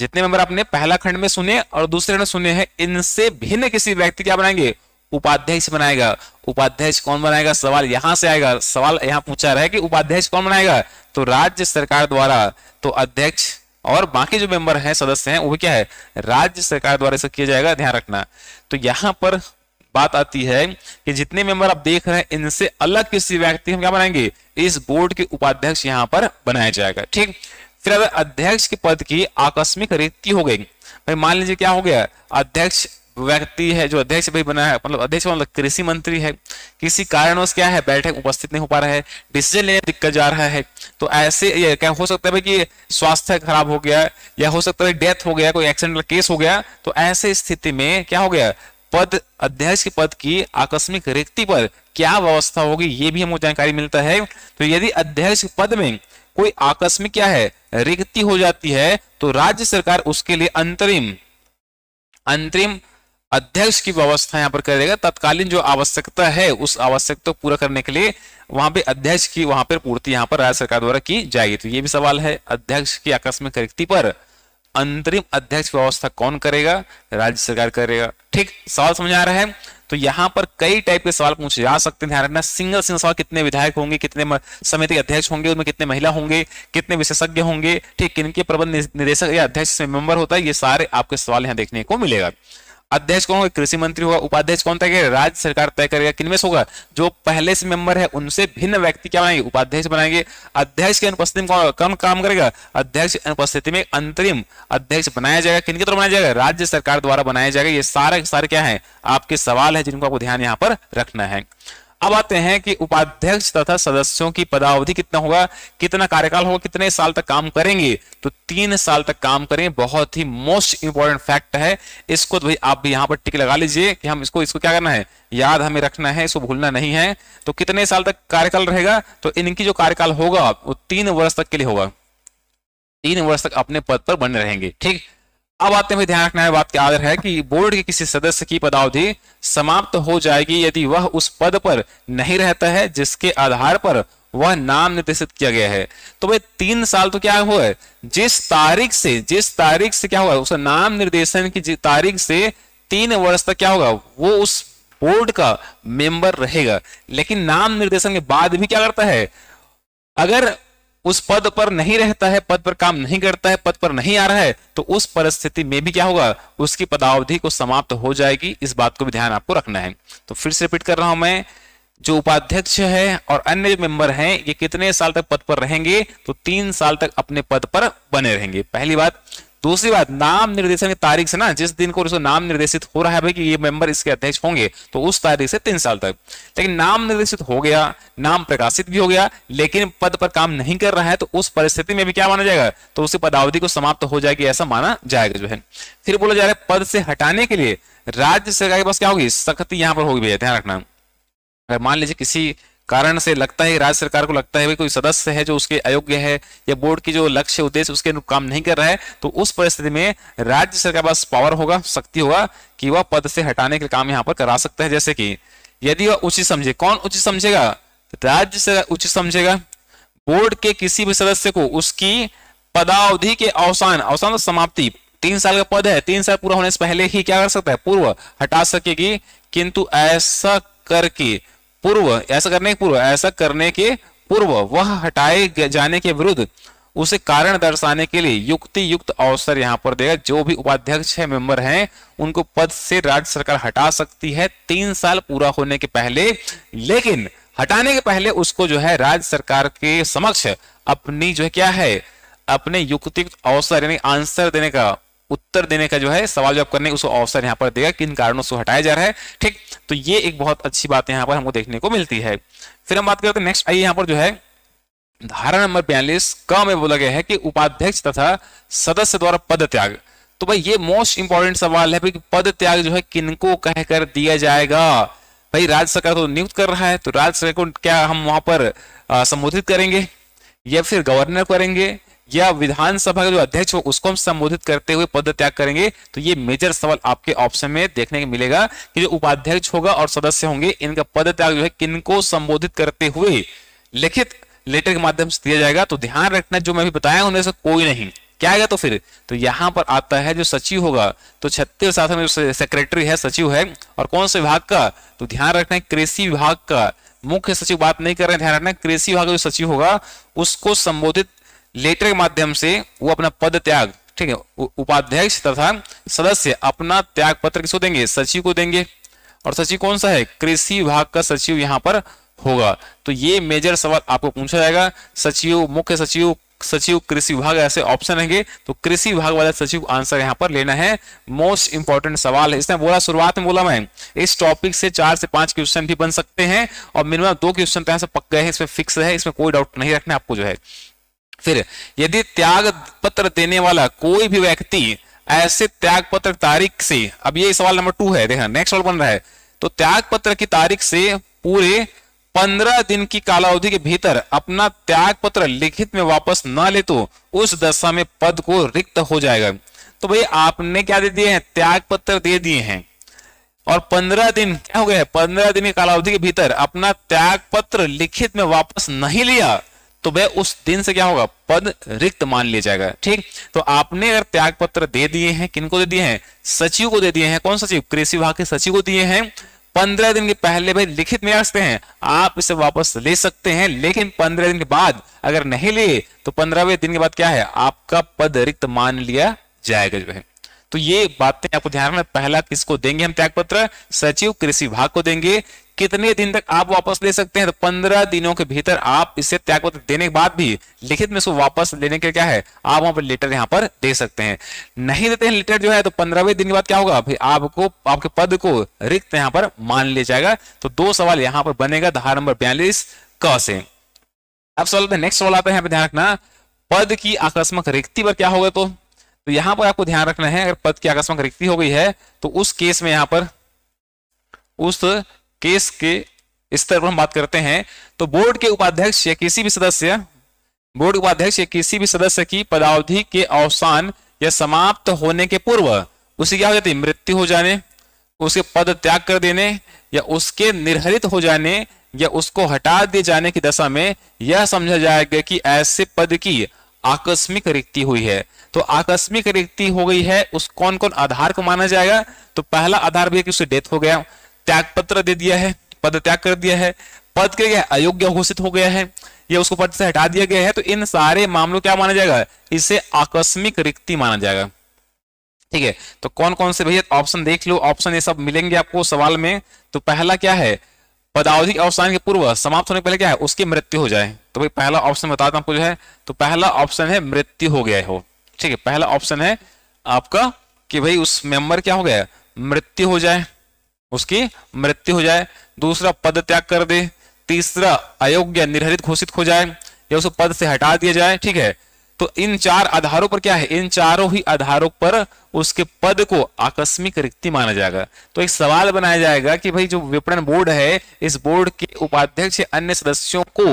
Speaker 1: जितने मेंबर आपने पहला खंड में सुने और दूसरे खंड सुने हैं इनसे भिन्न किसी व्यक्ति क्या बनाएंगे उपाध्यक्ष बनाएगा उपाध्यक्ष कौन बनाएगा सवाल यहां से आएगा सवाल यहाँ पूछा रहा है कि उपाध्यक्ष कौन बनाएगा तो राज्य सरकार द्वारा तो अध्यक्ष और बाकी जो मेंबर हैं सदस्य हैं वो क्या है राज्य सरकार द्वारा सब किया जाएगा ध्यान रखना तो यहाँ पर बात आती है कि जितने मेंबर आप देख रहे हैं इनसे अलग किसी व्यक्ति हम क्या बनाएंगे इस बोर्ड के उपाध्यक्ष यहाँ पर बनाया जाएगा ठीक फिर अगर अध्यक्ष के पद की आकस्मिक रिक्ति हो गई भाई मान लीजिए क्या हो गया अध्यक्ष व्यक्ति है जो अध्यक्ष भी बना है मतलब अध्यक्ष मतलब कृषि मंत्री है किसी कारणवश क्या है बैठक उपस्थित नहीं हो पा रहा है डिसीजन लेने दिक्कत जा रहा है तो ऐसे ये क्या हो सकता है कि स्वास्थ्य खराब हो गया या हो सकता है डेथ हो गया कोई एक्सीडेंट केस हो गया तो ऐसे स्थिति में क्या हो गया पद अध्यक्ष के पद की आकस्मिक रिक्ति पर क्या व्यवस्था होगी ये भी हमको जानकारी मिलता है तो यदि अध्यक्ष पद में कोई आकस्मिक क्या है रिक्ति हो जाती है तो राज्य सरकार उसके लिए अंतरिम अंतरिम अध्यक्ष की व्यवस्था यहाँ पर करेगा तत्कालीन जो आवश्यकता है उस आवश्यकता को पूरा करने के लिए वहां पे अध्यक्ष की वहां पर पूर्ति यहाँ पर राज्य सरकार द्वारा की जाएगी तो ये भी सवाल है अध्यक्ष की आकस्मिक रिक्ति पर अंतरिम अध्यक्ष व्यवस्था कौन करेगा राज्य सरकार करेगा ठीक सवाल समझ आ रहा है तो यहाँ पर कई टाइप के सवाल पूछे जा सकते हैं ध्यान सिंगल सिंगल सवाल कितने विधायक होंगे कितने समिति अध्यक्ष होंगे उनमें कितने महिला होंगे कितने विशेषज्ञ होंगे ठीक किनके प्रबंध निदेशक या अध्यक्ष में मेंबर होता है ये सारे आपके सवाल यहाँ देखने को मिलेगा अध्यक्ष कौन होगा कृषि मंत्री होगा उपाध्यक्ष कौन तय करेगा राज्य सरकार तय करेगा किनमें से होगा जो पहले से मेंबर है उनसे भिन्न व्यक्ति क्या बनाएंगे उपाध्यक्ष बनाएंगे अध्यक्ष की अनुपस्थिति में कौन कम काम करेगा अध्यक्ष अनुपस्थिति में अंतरिम अध्यक्ष बनाया जाएगा किनके द्वारा बनाया जाएगा राज्य सरकार द्वारा बनाया जाएगा ये सारे सारे क्या है आपके सवाल है जिनको आपको ध्यान यहाँ पर रखना है अब आते हैं कि उपाध्यक्ष तथा सदस्यों की पदावधि कितना होगा कितना कार्यकाल होगा कितने साल तक काम करेंगे तो तीन साल तक काम करें बहुत ही मोस्ट इंपॉर्टेंट फैक्ट है इसको तो भाई आप भी यहां पर टिक लगा लीजिए कि हम इसको इसको क्या करना है याद हमें रखना है इसको भूलना नहीं है तो कितने साल तक कार्यकाल रहेगा तो इनकी जो कार्यकाल होगा वो तीन वर्ष तक के लिए होगा तीन वर्ष तक अपने पद पर बने रहेंगे ठीक अब आते में ध्यान रखना है बात के आदर है कि बोर्ड के किसी सदस्य की पदावधि समाप्त हो जाएगी यदि वह उस पद पर नहीं रहता है जिसके आधार पर वह नाम निर्देशित किया गया है तो भाई तीन साल तो क्या हुआ है जिस तारीख से जिस तारीख से क्या हुआ उस नाम निर्देशन की तारीख से तीन वर्ष तक क्या होगा वो उस बोर्ड का मेंबर रहेगा लेकिन नाम निर्देशन के बाद भी क्या करता है अगर उस पद पर नहीं रहता है पद पर काम नहीं करता है पद पर नहीं आ रहा है तो उस परिस्थिति में भी क्या होगा उसकी पदावधि को समाप्त हो जाएगी इस बात को भी ध्यान आपको रखना है तो फिर से रिपीट कर रहा हूं मैं जो उपाध्यक्ष है और अन्य मेंबर हैं ये कितने साल तक पद पर रहेंगे तो तीन साल तक अपने पद पर बने रहेंगे पहली बात दूसरी बात नाम निर्देशन की तारीख से ना जिस दिन को नाम निर्देशित हो रहा है भाई कि ये मेंबर इसके अध्यक्ष होंगे तो उस तारीख से तीन साल तक लेकिन नाम निर्देशित हो गया नाम प्रकाशित भी हो गया लेकिन पद पर काम नहीं कर रहा है तो उस परिस्थिति में भी क्या माना जाएगा तो उसकी पदावधि को समाप्त हो जाएगी ऐसा माना जाएगा जो है फिर बोला जा रहा है पद से हटाने के लिए राज्य सरकार के पास क्या होगी सख्ती यहां पर होगी भैया ध्यान रखना अगर मान लीजिए किसी कारण से लगता है राज्य सरकार को लगता है कोई सदस्य है जो उसके अयोग्य है या बोर्ड की जो लक्ष्य उद्देश्य उसके काम नहीं कर रहा है तो उस परिस्थिति में राज्य सरकार के पास पावर होगा शक्ति होगा कि वह पद से हटाने के काम यहाँ पर करा सकता है जैसे कि यदि वह उचित समझे कौन उचित समझेगा राज्य से उचित समझेगा बोर्ड के किसी भी सदस्य को उसकी पदावधि के अवसान अवसान तो समाप्ति तीन साल का पद है तीन साल पूरा होने से पहले ही क्या कर सकता है पूर्व हटा सकेगी किंतु ऐसा करके पूर्व ऐसा करने के पूर्व ऐसा करने के पूर्व वह हटाए जाने के विरुद्ध उसे कारण दर्शाने के लिए युक्ति युक्त अवसर यहाँ पर देगा जो भी उपाध्यक्ष है मेंबर हैं उनको पद से राज्य सरकार हटा सकती है तीन साल पूरा होने के पहले लेकिन हटाने के पहले उसको जो है राज्य सरकार के समक्ष अपनी जो है क्या है अपने युक्ति अवसर यानी आंसर देने का उत्तर देने का जो है सवाल जवाब करने उसको अवसर यहाँ पर देगा किन कारणों से हटाया जा रहा है ठीक तो ये एक बहुत अच्छी बात यहाँ पर हमको देखने को मिलती है फिर हम बात करते हैं नेक्स्ट आइए यहाँ पर जो है धारा नंबर बयालीस क में बोला गया है कि उपाध्यक्ष तथा सदस्य द्वारा पद त्याग तो भाई ये मोस्ट इंपॉर्टेंट सवाल है कि पद त्याग जो है किनको कहकर दिया जाएगा भाई राज्य सरकार तो नियुक्त कर रहा है तो राज्य सरकार को क्या हम वहां पर संबोधित करेंगे या फिर गवर्नर करेंगे या विधानसभा के जो अध्यक्ष हो उसको हम संबोधित करते हुए पद त्याग करेंगे तो ये मेजर सवाल आपके ऑप्शन में देखने को मिलेगा कि जो उपाध्यक्ष होगा और सदस्य होंगे इनका पद त्याग जो है किनको संबोधित करते हुए लिखित लेटर के माध्यम से दिया जाएगा तो ध्यान रखना जो मैं भी बताया उनमें से कोई नहीं क्या आएगा तो फिर तो यहाँ पर आता है जो सचिव होगा तो छत्तीस में सेक्रेटरी है सचिव है और कौन से विभाग का तो ध्यान रखना है कृषि विभाग का मुख्य सचिव बात नहीं कर रहे हैं ध्यान रखना कृषि विभाग का जो सचिव होगा उसको संबोधित लेटर के माध्यम से वो अपना पद त्याग ठीक है उपाध्यक्ष तथा सदस्य अपना त्याग पत्र किसको देंगे सचिव को देंगे और सचिव कौन सा है कृषि विभाग का सचिव यहाँ पर होगा तो ये मेजर सवाल आपको पूछा जाएगा सचिव मुख्य सचिव सचिव कृषि विभाग ऐसे ऑप्शन रहेंगे तो कृषि विभाग वाला सचिव आंसर यहाँ पर लेना है मोस्ट इंपॉर्टेंट सवाल है इसने बोला शुरुआत में बोला मैं इस टॉपिक से चार से पांच क्वेश्चन भी बन सकते हैं और मिनिमम दो क्वेश्चन तो यहाँ से पक गए हैं इसमें फिक्स है इसमें कोई डाउट नहीं रखना आपको जो है फिर यदि त्याग पत्र देने वाला कोई भी व्यक्ति ऐसे त्याग पत्र तारीख से अब ये सवाल नंबर टू है देखा नेक्स्ट सवाल बन रहा है तो त्याग पत्र की तारीख से पूरे पंद्रह दिन की कालावधि के भीतर अपना त्याग पत्र लिखित में वापस न ले तो उस दशा में पद को रिक्त हो जाएगा तो भाई आपने क्या दे दिए हैं त्याग पत्र दे दिए हैं और पंद्रह दिन क्या हो गया है पंद्रह दिन की कालावधि के भीतर अपना त्याग पत्र लिखित में वापस नहीं लिया तो वह उस दिन से क्या होगा पद रिक्त मान लिया जाएगा ठीक तो आपने अगर त्याग पत्र दे दिए हैं किनको दे दिए हैं सचिव को दे दिए हैं कौन सचिव कृषि विभाग के सचिव को दिए हैं पंद्रह दिन के पहले भाई लिखित में आते हैं आप इसे वापस ले सकते हैं लेकिन पंद्रह दिन के बाद अगर नहीं लिए तो पंद्रहवें दिन के बाद क्या है आपका पद रिक्त मान लिया जाएगा जो है तो ये बातें आपको ध्यान में पहला किसको देंगे हम त्याग पत्र सचिव कृषि विभाग को देंगे कितने दिन तक आप वापस ले सकते हैं तो पंद्रह दिनों के भीतर आप इसे त्याग पत्र देने के बाद भी लिखित में इसको वापस लेने के क्या है आप वहां पर लेटर यहां पर दे सकते हैं नहीं देते हैं लेटर जो है तो पंद्रहवें दिन के बाद क्या होगा फिर आपको आपके पद को रिक्त यहां पर मान लिया जाएगा तो दो सवाल यहां पर बनेगा धारा नंबर बयालीस क से अब सवाल नेक्स्ट सवाल आता है यहाँ पर ध्यान रखना पद की आकस्मक रिक्ति पर क्या होगा तो तो यहां पर आपको ध्यान रखना है अगर पद की आकस्मक रिक्ति हो गई है तो उस केस में यहां पर उस केस के स्तर पर हम बात करते हैं तो बोर्ड के उपाध्यक्ष या किसी भी सदस्य बोर्ड उपाध्यक्ष या किसी भी सदस्य की पदावधि के अवसान या समाप्त होने के पूर्व उसे क्या हो जाती है मृत्यु हो जाने उसके पद त्याग कर देने या उसके निर्हरित हो जाने या उसको हटा दिए जाने की दशा में यह समझा जाएगा कि ऐसे पद की आकस्मिक रिक्ति हुई है तो आकस्मिक रिक्ति हो गई है उस कौन कौन आधार को माना जाएगा तो पहला आधार भी कि उसे डेथ हो गया त्याग पत्र दे दिया है पद त्याग कर दिया है पद के गया अयोग्य घोषित हो गया है या उसको पद से हटा दिया गया है तो इन सारे मामलों क्या माना जाएगा इसे आकस्मिक रिक्ति माना जाएगा ठीक है तो कौन कौन से भैया ऑप्शन देख लो ऑप्शन ये सब मिलेंगे आपको सवाल में तो पहला क्या है पदावधि अवसान के पूर्व समाप्त होने के पहले क्या है उसकी मृत्यु हो जाए तो भाई पहला ऑप्शन बताता आपको जो है तो पहला ऑप्शन है मृत्यु हो गया हो ठीक है पहला ऑप्शन है आपका कि भाई उस मेंबर क्या हो गया मृत्यु हो जाए उसकी मृत्यु हो जाए दूसरा पद त्याग कर दे तीसरा अयोग्य निर्हरित घोषित हो जाए या उसको पद से हटा दिया जाए ठीक है तो इन चार आधारों पर क्या है इन चारों ही आधारों पर उसके पद को आकस्मिक रिक्ति माना जाएगा तो एक सवाल बनाया जाएगा कि भाई जो विपणन बोर्ड है इस बोर्ड के उपाध्यक्ष अन्य सदस्यों को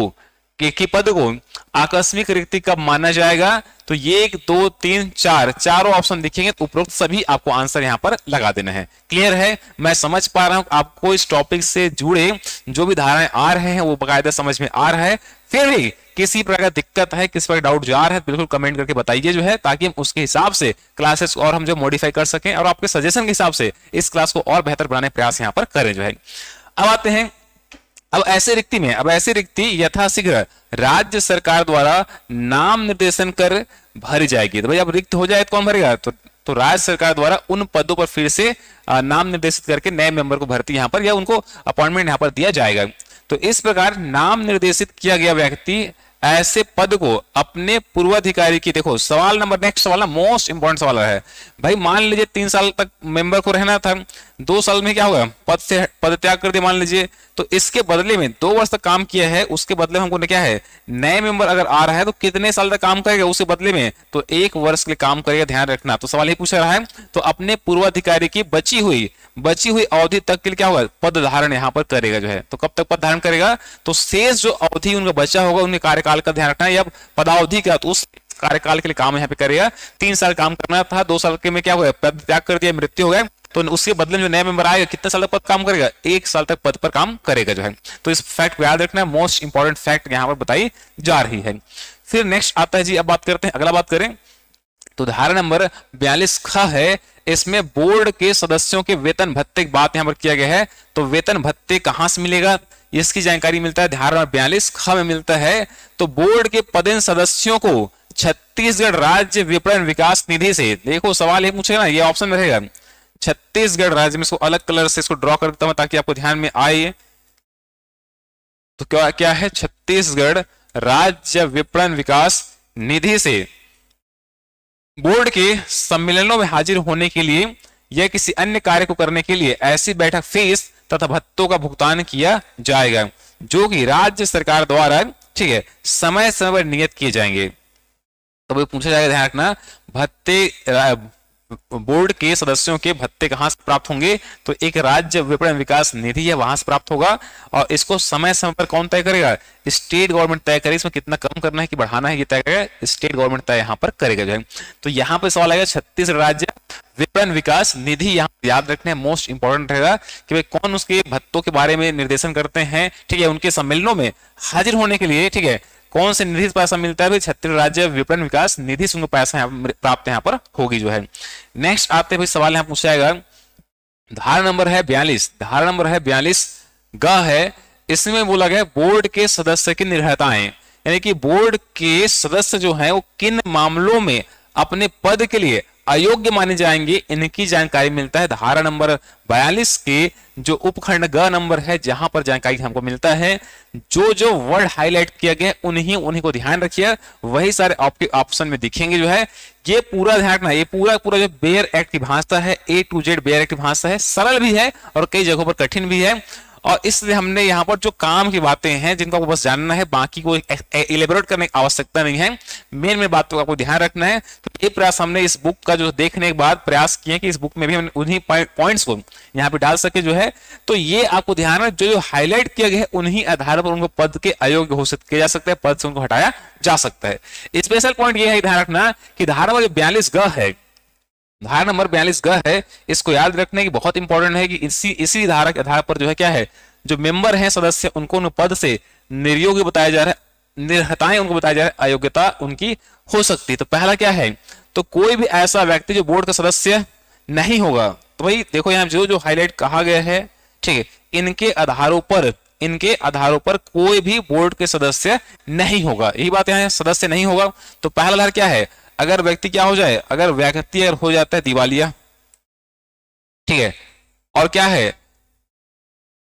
Speaker 1: एक ही पद को आकस्मिक रिक्ति कब माना जाएगा तो ये एक दो तीन चार चारों ऑप्शन दिखेंगे तो उपरोक्त सभी आपको आंसर यहां पर लगा देना है क्लियर है मैं समझ पा रहा हूं आपको इस टॉपिक से जुड़े जो भी धाराएं आ रहे हैं वो बाकायदा समझ में आ रहा है फिर भी किसी प्रकार का दिक्कत है किसी प्रकार डाउट जा रहा है बिल्कुल कमेंट करके बताइए जो है ताकि हम उसके हिसाब से क्लासेस और हम जो मॉडिफाई कर सकें और आपके सजेशन के हिसाब से इस क्लास को और बेहतर बनाने प्रयास यहाँ पर करें जो है अब आते हैं अब ऐसे रिक्ति में अब ऐसी रिक्ति यथाशीघ्र राज्य सरकार द्वारा नाम निर्देशन कर भरी जाएगी तो भाई अब रिक्त हो जाए तो कौन भरेगा तो तो राज्य सरकार द्वारा उन पदों पर फिर से नाम निर्देशित करके नए मेंबर को भर्ती यहां पर या उनको अपॉइंटमेंट यहां पर दिया जाएगा तो इस प्रकार नाम निर्देशित किया गया व्यक्ति ऐसे पद को अपने पूर्वाधिकारी की देखो सवाल नंबर नेक्स्ट सवाल मोस्ट इंपॉर्टेंट सवाल है भाई मान लीजिए तीन साल तक मेंबर को रहना था दो साल में क्या होगा पद से पद त्याग कर दिया मान लीजिए तो इसके बदले में दो वर्ष तक काम किया है उसके बदले में हमको क्या है नए मेंबर अगर आ रहा है तो कितने साल तक काम करेगा उसके बदले में तो एक वर्ष के लिए काम करेगा ध्यान रखना तो सवाल ये पूछ रहा है तो अपने पूर्वाधिकारी की बची हुई बची हुई अवधि तक के लिए क्या होगा पद धारण यहाँ पर करेगा जो है तो कब तक पद धारण करेगा तो शेष जो अवधि उनका बचा होगा उनके कार्यकाल का ध्यान रखना या पदावधि का तो उस कार्यकाल के लिए काम यहाँ पे करेगा तीन साल काम करना था दो साल के में क्या हुआ पद त्याग कर दिया मृत्यु हो गया तो उसके बदले में जो नया मेंबर आएगा कितने साल तक पद काम करेगा एक साल तक पद पर काम करेगा जो है तो इस फैक्ट को याद रखना मोस्ट इंपॉर्टेंट फैक्ट यहाँ पर बताई जा रही है फिर नेक्स्ट आता है जी अब बात करते हैं अगला बात करें तो धारा नंबर बयालीस ख है इसमें बोर्ड के सदस्यों के वेतन भत्ते की बात यहाँ पर किया गया है तो वेतन भत्ते कहाँ से मिलेगा इसकी जानकारी मिलता है धारा नंबर बयालीस ख में मिलता है तो बोर्ड के पदेन सदस्यों को छत्तीसगढ़ राज्य विपणन विकास निधि से देखो सवाल ये पूछेगा ना ये ऑप्शन रहेगा छत्तीसगढ़ राज्य में इसको अलग कलर से इसको ड्रॉ कर देता हूं ताकि आपको ध्यान में आए तो क्या क्या है छत्तीसगढ़ राज्य विपणन विकास निधि से बोर्ड के सम्मेलनों में हाजिर होने के लिए या किसी अन्य कार्य को करने के लिए ऐसी बैठक फीस तथा भत्तों का भुगतान किया जाएगा जो कि राज्य सरकार द्वारा ठीक है समय समय पर नियत किए जाएंगे तो पूछा जाएगा ध्यान रखना भत्ते बोर्ड के सदस्यों के भत्ते कहां से प्राप्त होंगे तो एक राज्य विपणन विकास निधि है वहां से प्राप्त होगा और इसको समय समय पर कौन तय करेगा स्टेट गवर्नमेंट तय करेगी इसमें कितना कम करना है कि बढ़ाना है ये तय करेगा स्टेट गवर्नमेंट तय यहाँ पर करेगा जो है तो यहाँ पर सवाल आएगा छत्तीसगढ़ राज्य विपणन विकास निधि यहाँ याद रखने मोस्ट इंपॉर्टेंट रहेगा कि भाई कौन उसके भत्तों के बारे में निर्देशन करते हैं ठीक है उनके सम्मेलनों में हाजिर होने के लिए ठीक है कौन से निधि पैसा मिलता है छत्तीस राज्य विपणन विकास निधि से उनको पैसा प्राप्त यहाँ पर होगी जो है नेक्स्ट आते हुए सवाल यहाँ पूछा जाएगा धारा नंबर है बयालीस धारा नंबर है बयालीस ग है इसमें बोला गया बोर्ड के सदस्य की निर्भरताएं यानी कि बोर्ड के सदस्य जो है वो किन मामलों में अपने पद के लिए अयोग्य माने जाएंगे इनकी जानकारी मिलता है धारा नंबर बयालीस के जो उपखंड ग नंबर है जहां पर जानकारी हमको मिलता है जो जो वर्ड हाईलाइट किया गया उन्हीं उन्हीं को ध्यान रखिए वही सारे आपके ऑप्शन में दिखेंगे जो है ये पूरा ध्यान रखना ये पूरा पूरा जो बेयर एक्ट की भाषा है A to Z bare act की भाषा है सरल भी है और कई जगहों पर कठिन भी है और इसलिए हमने यहाँ पर जो काम की बातें हैं जिनको आपको बस जानना है बाकी को इलेबोरेट करने की आवश्यकता नहीं है मेन में बातों तो का आपको ध्यान रखना है तो ये प्रयास हमने इस बुक का जो देखने के बाद प्रयास किए कि इस बुक में भी हमने उन्हीं पॉइंट्स को यहाँ पे डाल सके जो है तो ये आपको ध्यान है जो जो हाईलाइट किया गया है उन्हीं आधार पर उनको पद के अयोग्य हो सकते जा सकते हैं पद से उनको हटाया जा सकता है स्पेशल पॉइंट ये है ध्यान रखना कि धारा जो बयालीस ग है धारा नंबर बयालीस ग है इसको याद रखने की बहुत इंपॉर्टेंट है कि इसी इसी धारा के आधार पर जो है क्या है जो मेंबर हैं सदस्य उनको उन पद से निर्योग्य बताया जा रहा है निर्हताएं उनको बताया जा रहा है अयोग्यता उनकी हो सकती है तो पहला क्या है तो कोई भी ऐसा व्यक्ति जो बोर्ड का सदस्य नहीं होगा तो भाई देखो यहाँ जो जो हाईलाइट कहा गया है ठीक है इनके आधारों पर इनके आधारों पर कोई भी बोर्ड के सदस्य नहीं होगा यही बात यहाँ सदस्य नहीं होगा तो पहला आधार क्या है अगर व्यक्ति क्या हो जाए अगर व्यक्ति अगर हो जाता है दिवालिया ठीक है और क्या है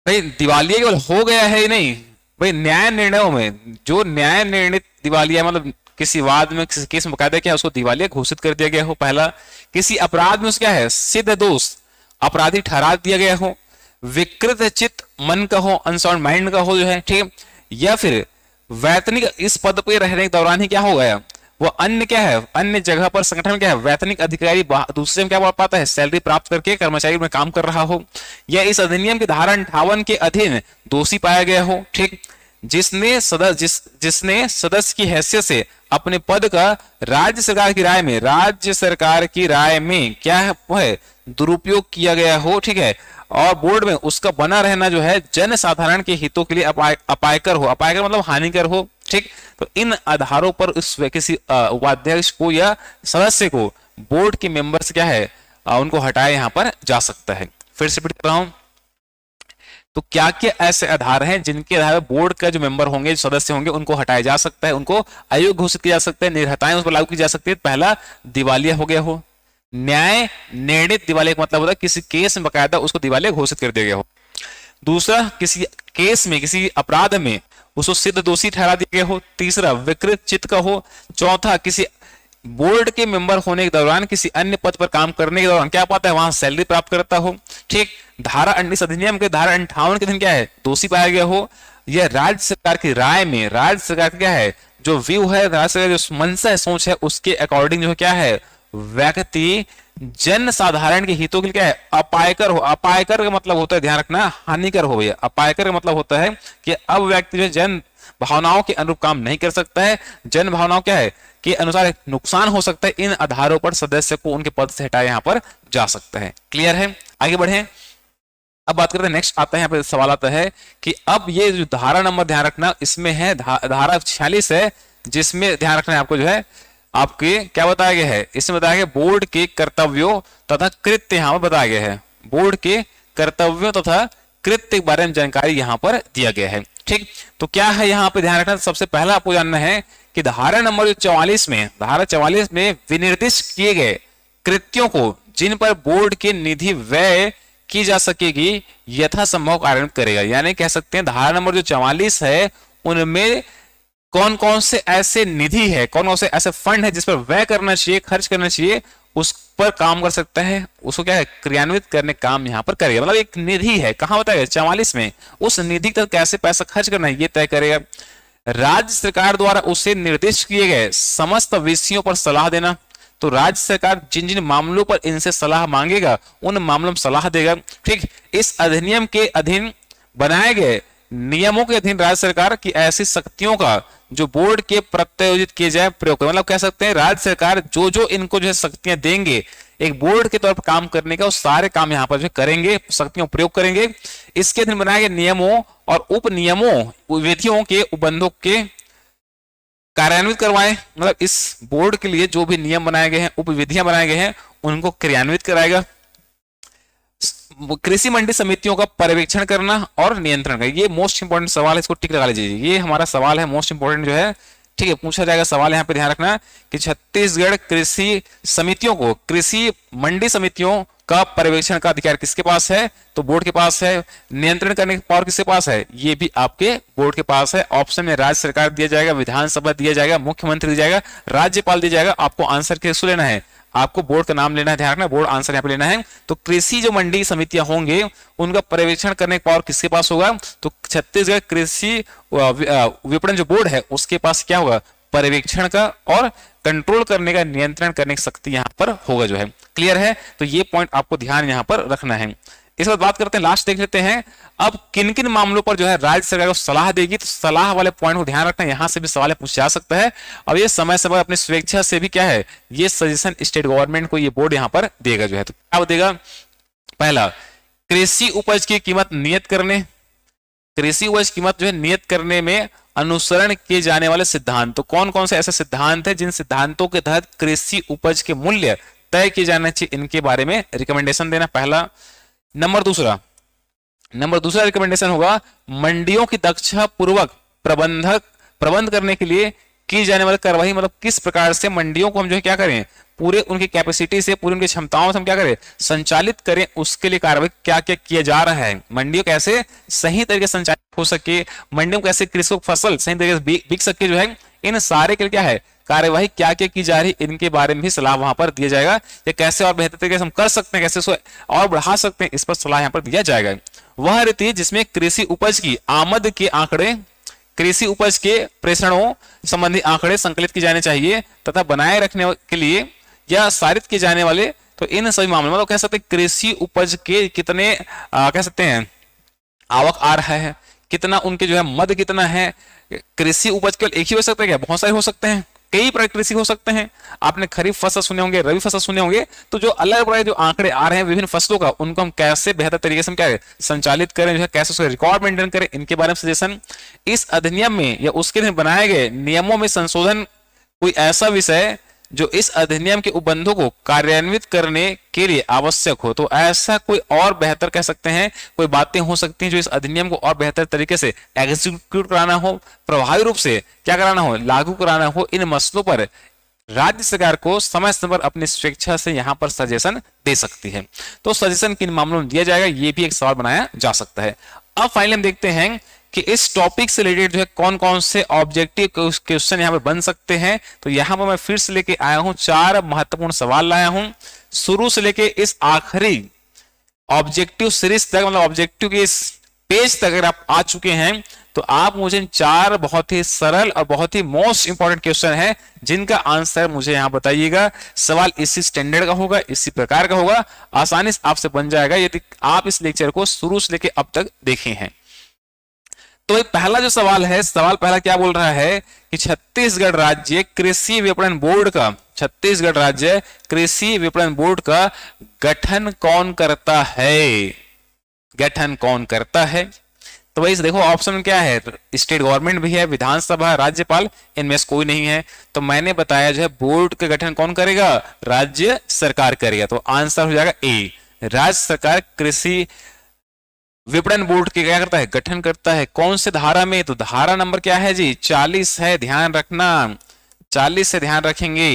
Speaker 1: भाई दिवालिया केवल हो गया है ही नहीं भाई न्याय निर्णयों में जो न्याय निर्णित दिवालिया मतलब किसी वाद में किसी केस में क्या उसको दिवालिया घोषित कर दिया गया हो पहला किसी अपराध में क्या है सिद्ध दोष अपराधी ठहरा दिया गया हो विकृत चित मन का हो अनसाउंड माइंड का हो जो है ठीक है या फिर वैतनिक इस पद पर रहने के दौरान ही क्या हो गया वो अन्य क्या है अन्य जगह पर संगठन क्या है वैतनिक अधिकारी दूसरे में क्या बोल पाता है सैलरी प्राप्त करके कर्मचारी में काम कर रहा हो या इस अधिनियम की धारा अंठावन के अधीन दोषी पाया गया हो ठीक जिसने सदस्य जिस जिसने सदस्य की हैसियत से अपने पद का राज्य सरकार की राय में राज्य सरकार की राय में क्या है दुरुपयोग किया गया हो ठीक है और बोर्ड में उसका बना रहना जो है जन साधारण के हितों के लिए अपाय अपायकर हो अपायकर मतलब हानिकर हो ठीक तो इन आधारों पर उस किसी उपाध्यक्ष को या सदस्य को बोर्ड के मेंबर्स क्या है आ, उनको हटाया यहां पर जा सकता है फिर से रहा हूं तो क्या क्या ऐसे आधार हैं जिनके आधार पर बोर्ड का जो मेंबर होंगे जो सदस्य होंगे उनको हटाया जा सकता है उनको आयोग घोषित किया जा सकता है निर्हताएं उस पर लागू की जा सकती है पहला दिवालिया हो गया हो न्याय निर्णित दिवालिया का मतलब होता है किसी केस में बकायदा उसको दिवालिया घोषित कर दिया गया हो दूसरा किसी केस में किसी अपराध में उसको सिद्ध दोषी ठहरा दिया गया हो तीसरा विकृत चित्त का हो चौथा किसी बोर्ड के मेंबर होने के दौरान किसी अन्य पद पर काम करने के दौरान क्या पाता है वहां सैलरी प्राप्त करता हो ठीक धारा इस अधिनियम के धारा अंठावन के दिन क्या है दोषी पाया गया हो यह राज्य सरकार की राय में राज्य सरकार क्या है जो व्यू है राज्य सरकार जो मनसा है सोच है उसके अकॉर्डिंग जो क्या है व्यक्ति जन साधारण के हितों के लिए क्या है अपायकर हो अपायकर का मतलब होता है ध्यान रखना हानिकर हो भैया अपायकर का मतलब होता है कि अब व्यक्ति जो जन भावनाओं के अनुरूप काम नहीं कर सकता है जन भावनाओं क्या है के अनुसार नुकसान हो सकता है इन आधारों पर सदस्य को उनके पद से हटाया यहां पर जा सकता है क्लियर है आगे बढ़े अब बात करते हैं नेक्स्ट आता है यहाँ पर सवाल आता है कि अब ये जो धारा नंबर ध्यान रखना इसमें है धारा छियालीस है जिसमें ध्यान रखना है आपको जो है आपके क्या बताया गया है इसमें बताया गया बोर्ड के कर्तव्यों तथा कृत्य यहाँ पर बताया गया है बोर्ड के कर्तव्यों तथा कृत्य के बारे में जानकारी यहाँ पर दिया गया है ठीक तो क्या है यहाँ पर ध्यान रखना सबसे पहला आपको जानना है कि धारा नंबर चौवालीस में धारा चौवालीस में विनिर्दिष्ट किए गए कृत्यों को जिन पर बोर्ड के निधि व्यय की जा सकेगी यथासंभव कार्यान्वित करेगा यानी कह सकते हैं धारा नंबर जो चौवालीस है उनमें कौन कौन से ऐसे निधि है कौन कौन से ऐसे फंड है जिस पर व्यय करना चाहिए खर्च करना चाहिए उस पर काम कर सकता है उसको क्या है क्रियान्वित करने काम यहां पर करेगा मतलब एक निधि है कहां बताएगा चवालीस में उस निधि तक कैसे पैसा खर्च करना है ये तय करेगा राज्य सरकार द्वारा उसे निर्देश किए गए समस्त विषयों पर सलाह देना तो राज्य सरकार जिन जिन मामलों पर इनसे सलाह मांगेगा उन मामलों में सलाह देगा ठीक इस अधिनियम के अधीन बनाए गए नियमों के अधीन राज्य सरकार की ऐसी शक्तियों का जो बोर्ड के प्रत्यायोजित किए जाए प्रयोग मतलब कह सकते हैं राज्य सरकार जो जो इनको जो है शक्तियां देंगे एक बोर्ड के तौर पर काम करने का वो सारे काम यहाँ पर जो करेंगे शक्तियों प्रयोग करेंगे इसके अधीन बनाए गए नियमों और उप नियमों विधियों के उपबंधों के कार्यान्वित करवाए मतलब इस बोर्ड के लिए जो भी नियम बनाए गए हैं उप विधियां बनाए गए हैं उनको क्रियान्वित कराएगा कृषि मंडी समितियों का पर्यवेक्षण करना और नियंत्रण करना ये मोस्ट इंपोर्टेंट सवाल है इसको टिक लगा लीजिए ये हमारा सवाल है मोस्ट इंपोर्टेंट जो है ठीक है पूछा जाएगा सवाल यहाँ पे ध्यान रखना कि छत्तीसगढ़ कृषि समितियों को कृषि मंडी समितियों का पर्यवेक्षण का अधिकार किसके पास है तो बोर्ड के पास है नियंत्रण करने की पावर किसके पास है ये भी आपके बोर्ड के पास है ऑप्शन में राज्य सरकार दिया जाएगा विधानसभा दिया जाएगा मुख्यमंत्री दिया जाएगा राज्यपाल दिया जाएगा आपको आंसर किसको लेना है आपको बोर्ड का नाम लेना है ध्यान रखना बोर्ड आंसर यहाँ पे लेना है तो कृषि जो मंडी समितियां होंगे उनका पर्यवेक्षण करने का पावर किसके पास होगा तो छत्तीसगढ़ कृषि विपणन जो बोर्ड है उसके पास क्या होगा पर्यवेक्षण का और कंट्रोल करने का नियंत्रण करने की शक्ति यहाँ पर होगा जो है क्लियर है तो ये पॉइंट आपको ध्यान यहाँ पर रखना है इसके बाद बात करते हैं लास्ट देख लेते हैं अब किन किन मामलों पर जो है राज्य सरकार को सलाह देगी तो सलाह वाले पॉइंट को ध्यान रखना यहां से भी सवाल पूछ जा सकता है अब ये समय समय अपनी स्वेच्छा से भी क्या है ये सजेशन स्टेट गवर्नमेंट को ये बोर्ड यहां पर देगा जो है तो क्या देगा पहला कृषि उपज की कीमत नियत करने कृषि उपज कीमत जो है नियत करने में अनुसरण किए जाने वाले सिद्धांत तो कौन कौन से ऐसे सिद्धांत है जिन सिद्धांतों के तहत कृषि उपज के मूल्य तय किए जाने चाहिए इनके बारे में रिकमेंडेशन देना पहला नंबर दूसरा नंबर दूसरा रिकमेंडेशन होगा मंडियों की दक्षा पूर्वक प्रबंधक प्रबंध करने के लिए की जाने वाली कार्रवाई मतलब किस प्रकार से मंडियों को हम जो है क्या करें पूरे उनकी कैपेसिटी से पूरी उनकी क्षमताओं से हम क्या करें संचालित करें उसके लिए कार्रवाई क्या क्या किया जा रहा है मंडियों कैसे सही तरीके से संचालित हो सके मंडियों कैसे कृषक फसल सही तरीके से बिक सके जो है इन सारे के लिए क्या है कार्यवाही क्या क्या की जा रही है इनके बारे में भी सलाह वहां पर दिया जाएगा या कैसे और बेहतर तरीके से हम कर सकते हैं कैसे इसको और बढ़ा सकते हैं इस पर सलाह यहाँ पर दिया जाएगा वह रीति जिसमें कृषि उपज की आमद के आंकड़े कृषि उपज के प्रेषणों संबंधी आंकड़े संकलित किए जाने चाहिए तथा बनाए रखने के लिए या सारित किए जाने वाले तो इन सभी मामलों में तो कह सकते हैं कृषि उपज के कितने आ, कह सकते हैं आवक आ रहा है कितना उनके जो है मद कितना है कृषि उपज केवल एक ही हो सकता है क्या बहुत सारे हो सकते हैं कई प्रकार कृषि हो सकते हैं आपने खरीफ फसल सुने होंगे रवि फसल सुने होंगे तो जो अलग प्रकार जो आंकड़े आ रहे हैं विभिन्न फसलों का उनको हम कैसे बेहतर तरीके से हम क्या संचालित करें जो है कैसे उसका रिकॉर्ड मेंटेन करें इनके बारे में सजेशन इस अधिनियम में या उसके लिए बनाए गए नियमों में संशोधन कोई ऐसा विषय जो इस अधिनियम के उपबंधों को कार्यान्वित करने के लिए आवश्यक हो तो ऐसा कोई और बेहतर कह सकते हैं कोई बातें हो सकती हैं जो इस अधिनियम को और बेहतर तरीके से एग्जीक्यूट कराना हो प्रभावी रूप से क्या कराना हो लागू कराना हो इन मसलों पर राज्य सरकार को समय समय पर अपनी स्वेच्छा से यहाँ पर सजेशन दे सकती है तो सजेशन किन मामलों में दिया जाएगा ये भी एक सवाल बनाया जा सकता है अब फाइनली हम देखते हैं कि इस टॉपिक से रिलेटेड जो है कौन कौन से ऑब्जेक्टिव क्वेश्चन यहाँ पे बन सकते हैं तो यहाँ पर मैं फिर से लेके आया हूँ चार महत्वपूर्ण सवाल लाया हूँ शुरू से लेके इस आखिरी ऑब्जेक्टिव सीरीज तक मतलब ऑब्जेक्टिव के इस पेज तक अगर आप आ चुके हैं तो आप मुझे चार बहुत ही सरल और बहुत ही मोस्ट इंपॉर्टेंट क्वेश्चन है जिनका आंसर मुझे यहाँ बताइएगा सवाल इसी स्टैंडर्ड का होगा इसी प्रकार का होगा आसानी से आपसे बन जाएगा यदि आप इस लेक्चर को शुरू से लेकर अब तक देखे हैं तो भाई पहला जो सवाल है सवाल पहला क्या बोल रहा है कि छत्तीसगढ़ राज्य कृषि विपणन बोर्ड का छत्तीसगढ़ राज्य कृषि विपणन बोर्ड का गठन कौन करता है गठन कौन करता है तो भाई देखो ऑप्शन क्या है स्टेट गवर्नमेंट भी है विधानसभा राज्यपाल इनमें से कोई नहीं है तो मैंने बताया जो है बोर्ड का गठन कौन करेगा राज्य सरकार करेगा तो आंसर हो जाएगा ए राज्य सरकार कृषि विपणन बोर्ड के क्या करता है गठन करता है कौन से धारा में तो धारा नंबर क्या है जी चालीस है ध्यान रखना चालीस से ध्यान रखेंगे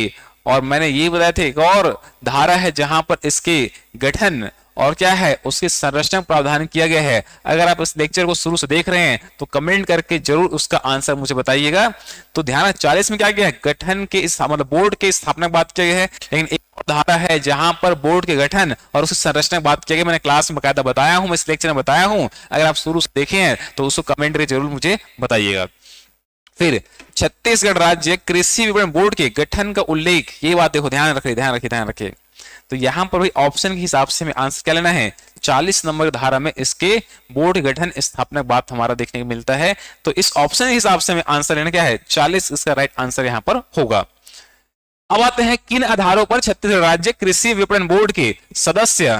Speaker 1: और मैंने ये बताया थे एक और धारा है जहां पर इसके गठन और क्या है उसके संरचना प्रावधान किया गया है अगर आप इस लेक्चर को शुरू से देख रहे हैं तो कमेंट करके जरूर उसका आंसर मुझे बताइएगा तो ध्यान चालीस में क्या गया है गठन के इस मतलब बोर्ड के स्थापना की बात किया गया है लेकिन धारा है जहां पर बोर्ड के गठन और उसकी संरचना की बात किया गया मैंने क्लास में बकायदा बताया हूं मैं इस लेक्चर में बताया हूं अगर आप शुरू से देखे हैं तो उसको करके जरूर मुझे बताइएगा फिर छत्तीसगढ़ राज्य कृषि विपणन बोर्ड के गठन का उल्लेख ये बात देखो ध्यान रखे ध्यान रखे ध्यान रखे तो यहाँ पर भी ऑप्शन के हिसाब से हमें आंसर क्या लेना है 40 नंबर धारा में इसके बोर्ड गठन स्थापना बात हमारा देखने को मिलता है तो इस ऑप्शन के हिसाब से हमें आंसर लेना क्या है 40 इसका राइट आंसर यहाँ पर होगा अब आते हैं किन आधारों पर छत्तीसगढ़ राज्य कृषि विपणन बोर्ड के सदस्य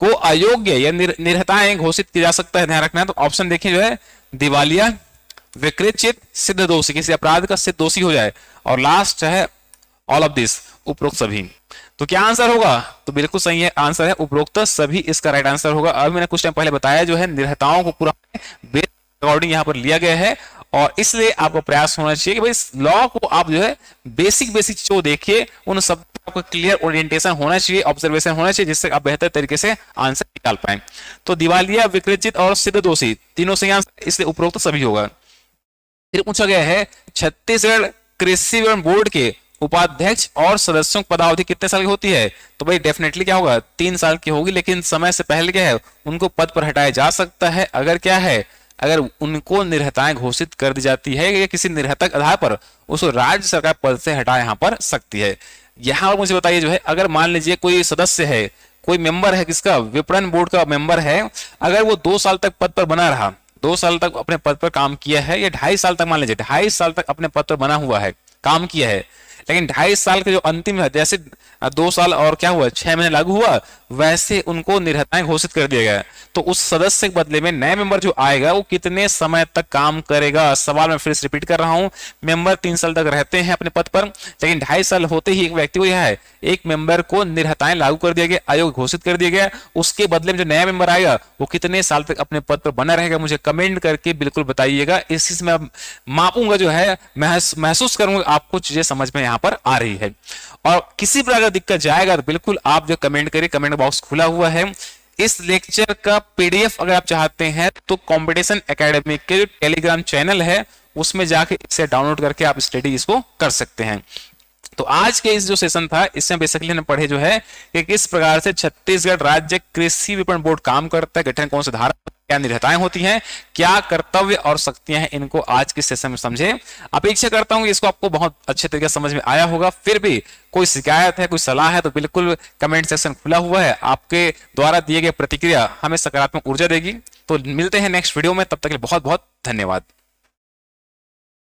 Speaker 1: को अयोग्य या निर, निरहताएं घोषित की जा सकता है ध्यान रखना तो ऑप्शन देखिए जो है दिवालिया विकृत सिद्ध दोषी किसी अपराध का सिद्ध दोषी हो जाए और लास्ट है ऑल ऑफ दिस उपरोक्त सभी तो क्या आंसर होगा तो बिल्कुल सही है आंसर है उपरोक्त सभी इसका राइट आंसर होगा अभी मैंने कुछ टाइम पहले बताया जो है निरहताओं को पूरा अकॉर्डिंग यहां पर लिया गया है और इसलिए आपको प्रयास होना चाहिए कि भाई लॉ को आप जो है बेसिक बेसिक चीजों देखिए उन सब आपको क्लियर ओरिएंटेशन होना चाहिए ऑब्जर्वेशन होना चाहिए जिससे आप बेहतर तरीके से आंसर निकाल पाए तो दिवालिया विकृचित और सिद्ध दोषी तीनों से आंसर इसलिए उपरोक्त तो सभी होगा फिर पूछा गया है छत्तीसगढ़ कृषि एवं बोर्ड के उपाध्यक्ष और सदस्यों की पदावधि कितने साल की होती है तो भाई डेफिनेटली क्या होगा तीन साल की होगी लेकिन समय से पहले क्या है उनको पद पर हटाया जा सकता है अगर क्या है अगर उनको निर्हताएं घोषित कर दी जाती है या किसी निर्हतक आधार पर उसको राज्य सरकार पद से हटा यहाँ पर सकती है यहाँ पर मुझे बताइए जो है अगर मान लीजिए कोई सदस्य है कोई मेंबर है किसका विपणन बोर्ड का मेंबर है अगर वो दो साल तक पद पर बना रहा दो साल तक अपने पद पर काम किया है या ढाई साल तक मान लीजिए ढाई साल तक अपने पद पर बना हुआ है काम किया है लेकिन ढाई साल के जो अंतिम है जैसे दो साल और क्या हुआ छह महीने लागू हुआ वैसे उनको निर्हताएं घोषित कर दिया गया तो उस सदस्य के बदले में नए मेंबर जो आएगा वो कितने समय तक काम करेगा सवाल मैं फिर से रिपीट कर रहा हूं मेंबर तीन साल तक रहते हैं अपने पद पर लेकिन ढाई साल होते ही एक व्यक्ति को यह है एक मेंबर को निर्हताएं लागू कर दिया गया आयोग घोषित कर दिया गया उसके बदले में जो नया मेंबर आएगा वो कितने साल तक अपने पद पर बना रहेगा मुझे कमेंट करके बिल्कुल बताइएगा इसी से मैं मापूंगा जो है महसूस करूंगा आपको चीजें समझ में यहां पर आ रही है और किसी प्रकार का दिक्कत जाएगा तो बिल्कुल आप जो कमेंट करिए कमेंट बॉक्स खुला हुआ है इस लेक्चर का पीडीएफ अगर आप चाहते हैं तो कॉम्पिटिशन अकेडमी के जो टेलीग्राम चैनल है उसमें जाके इसे डाउनलोड करके आप स्टडी इसको कर सकते हैं तो आज के इस जो सेशन था इसमें बेसिकली हमने पढ़े जो है कि किस प्रकार से छत्तीसगढ़ राज्य कृषि विपणन बोर्ड काम करता है गठन कौन से धारा क्या निर्हताएं होती हैं क्या कर्तव्य और शक्तियां हैं इनको आज के सेशन में समझे अपेक्षा करता हूं इसको आपको बहुत अच्छे तरीके से समझ में आया होगा फिर भी कोई शिकायत है कोई सलाह है तो बिल्कुल कमेंट सेक्शन खुला हुआ है आपके द्वारा दिए गए प्रतिक्रिया हमें सकारात्मक ऊर्जा देगी तो मिलते हैं नेक्स्ट वीडियो में तब तक के लिए बहुत बहुत धन्यवाद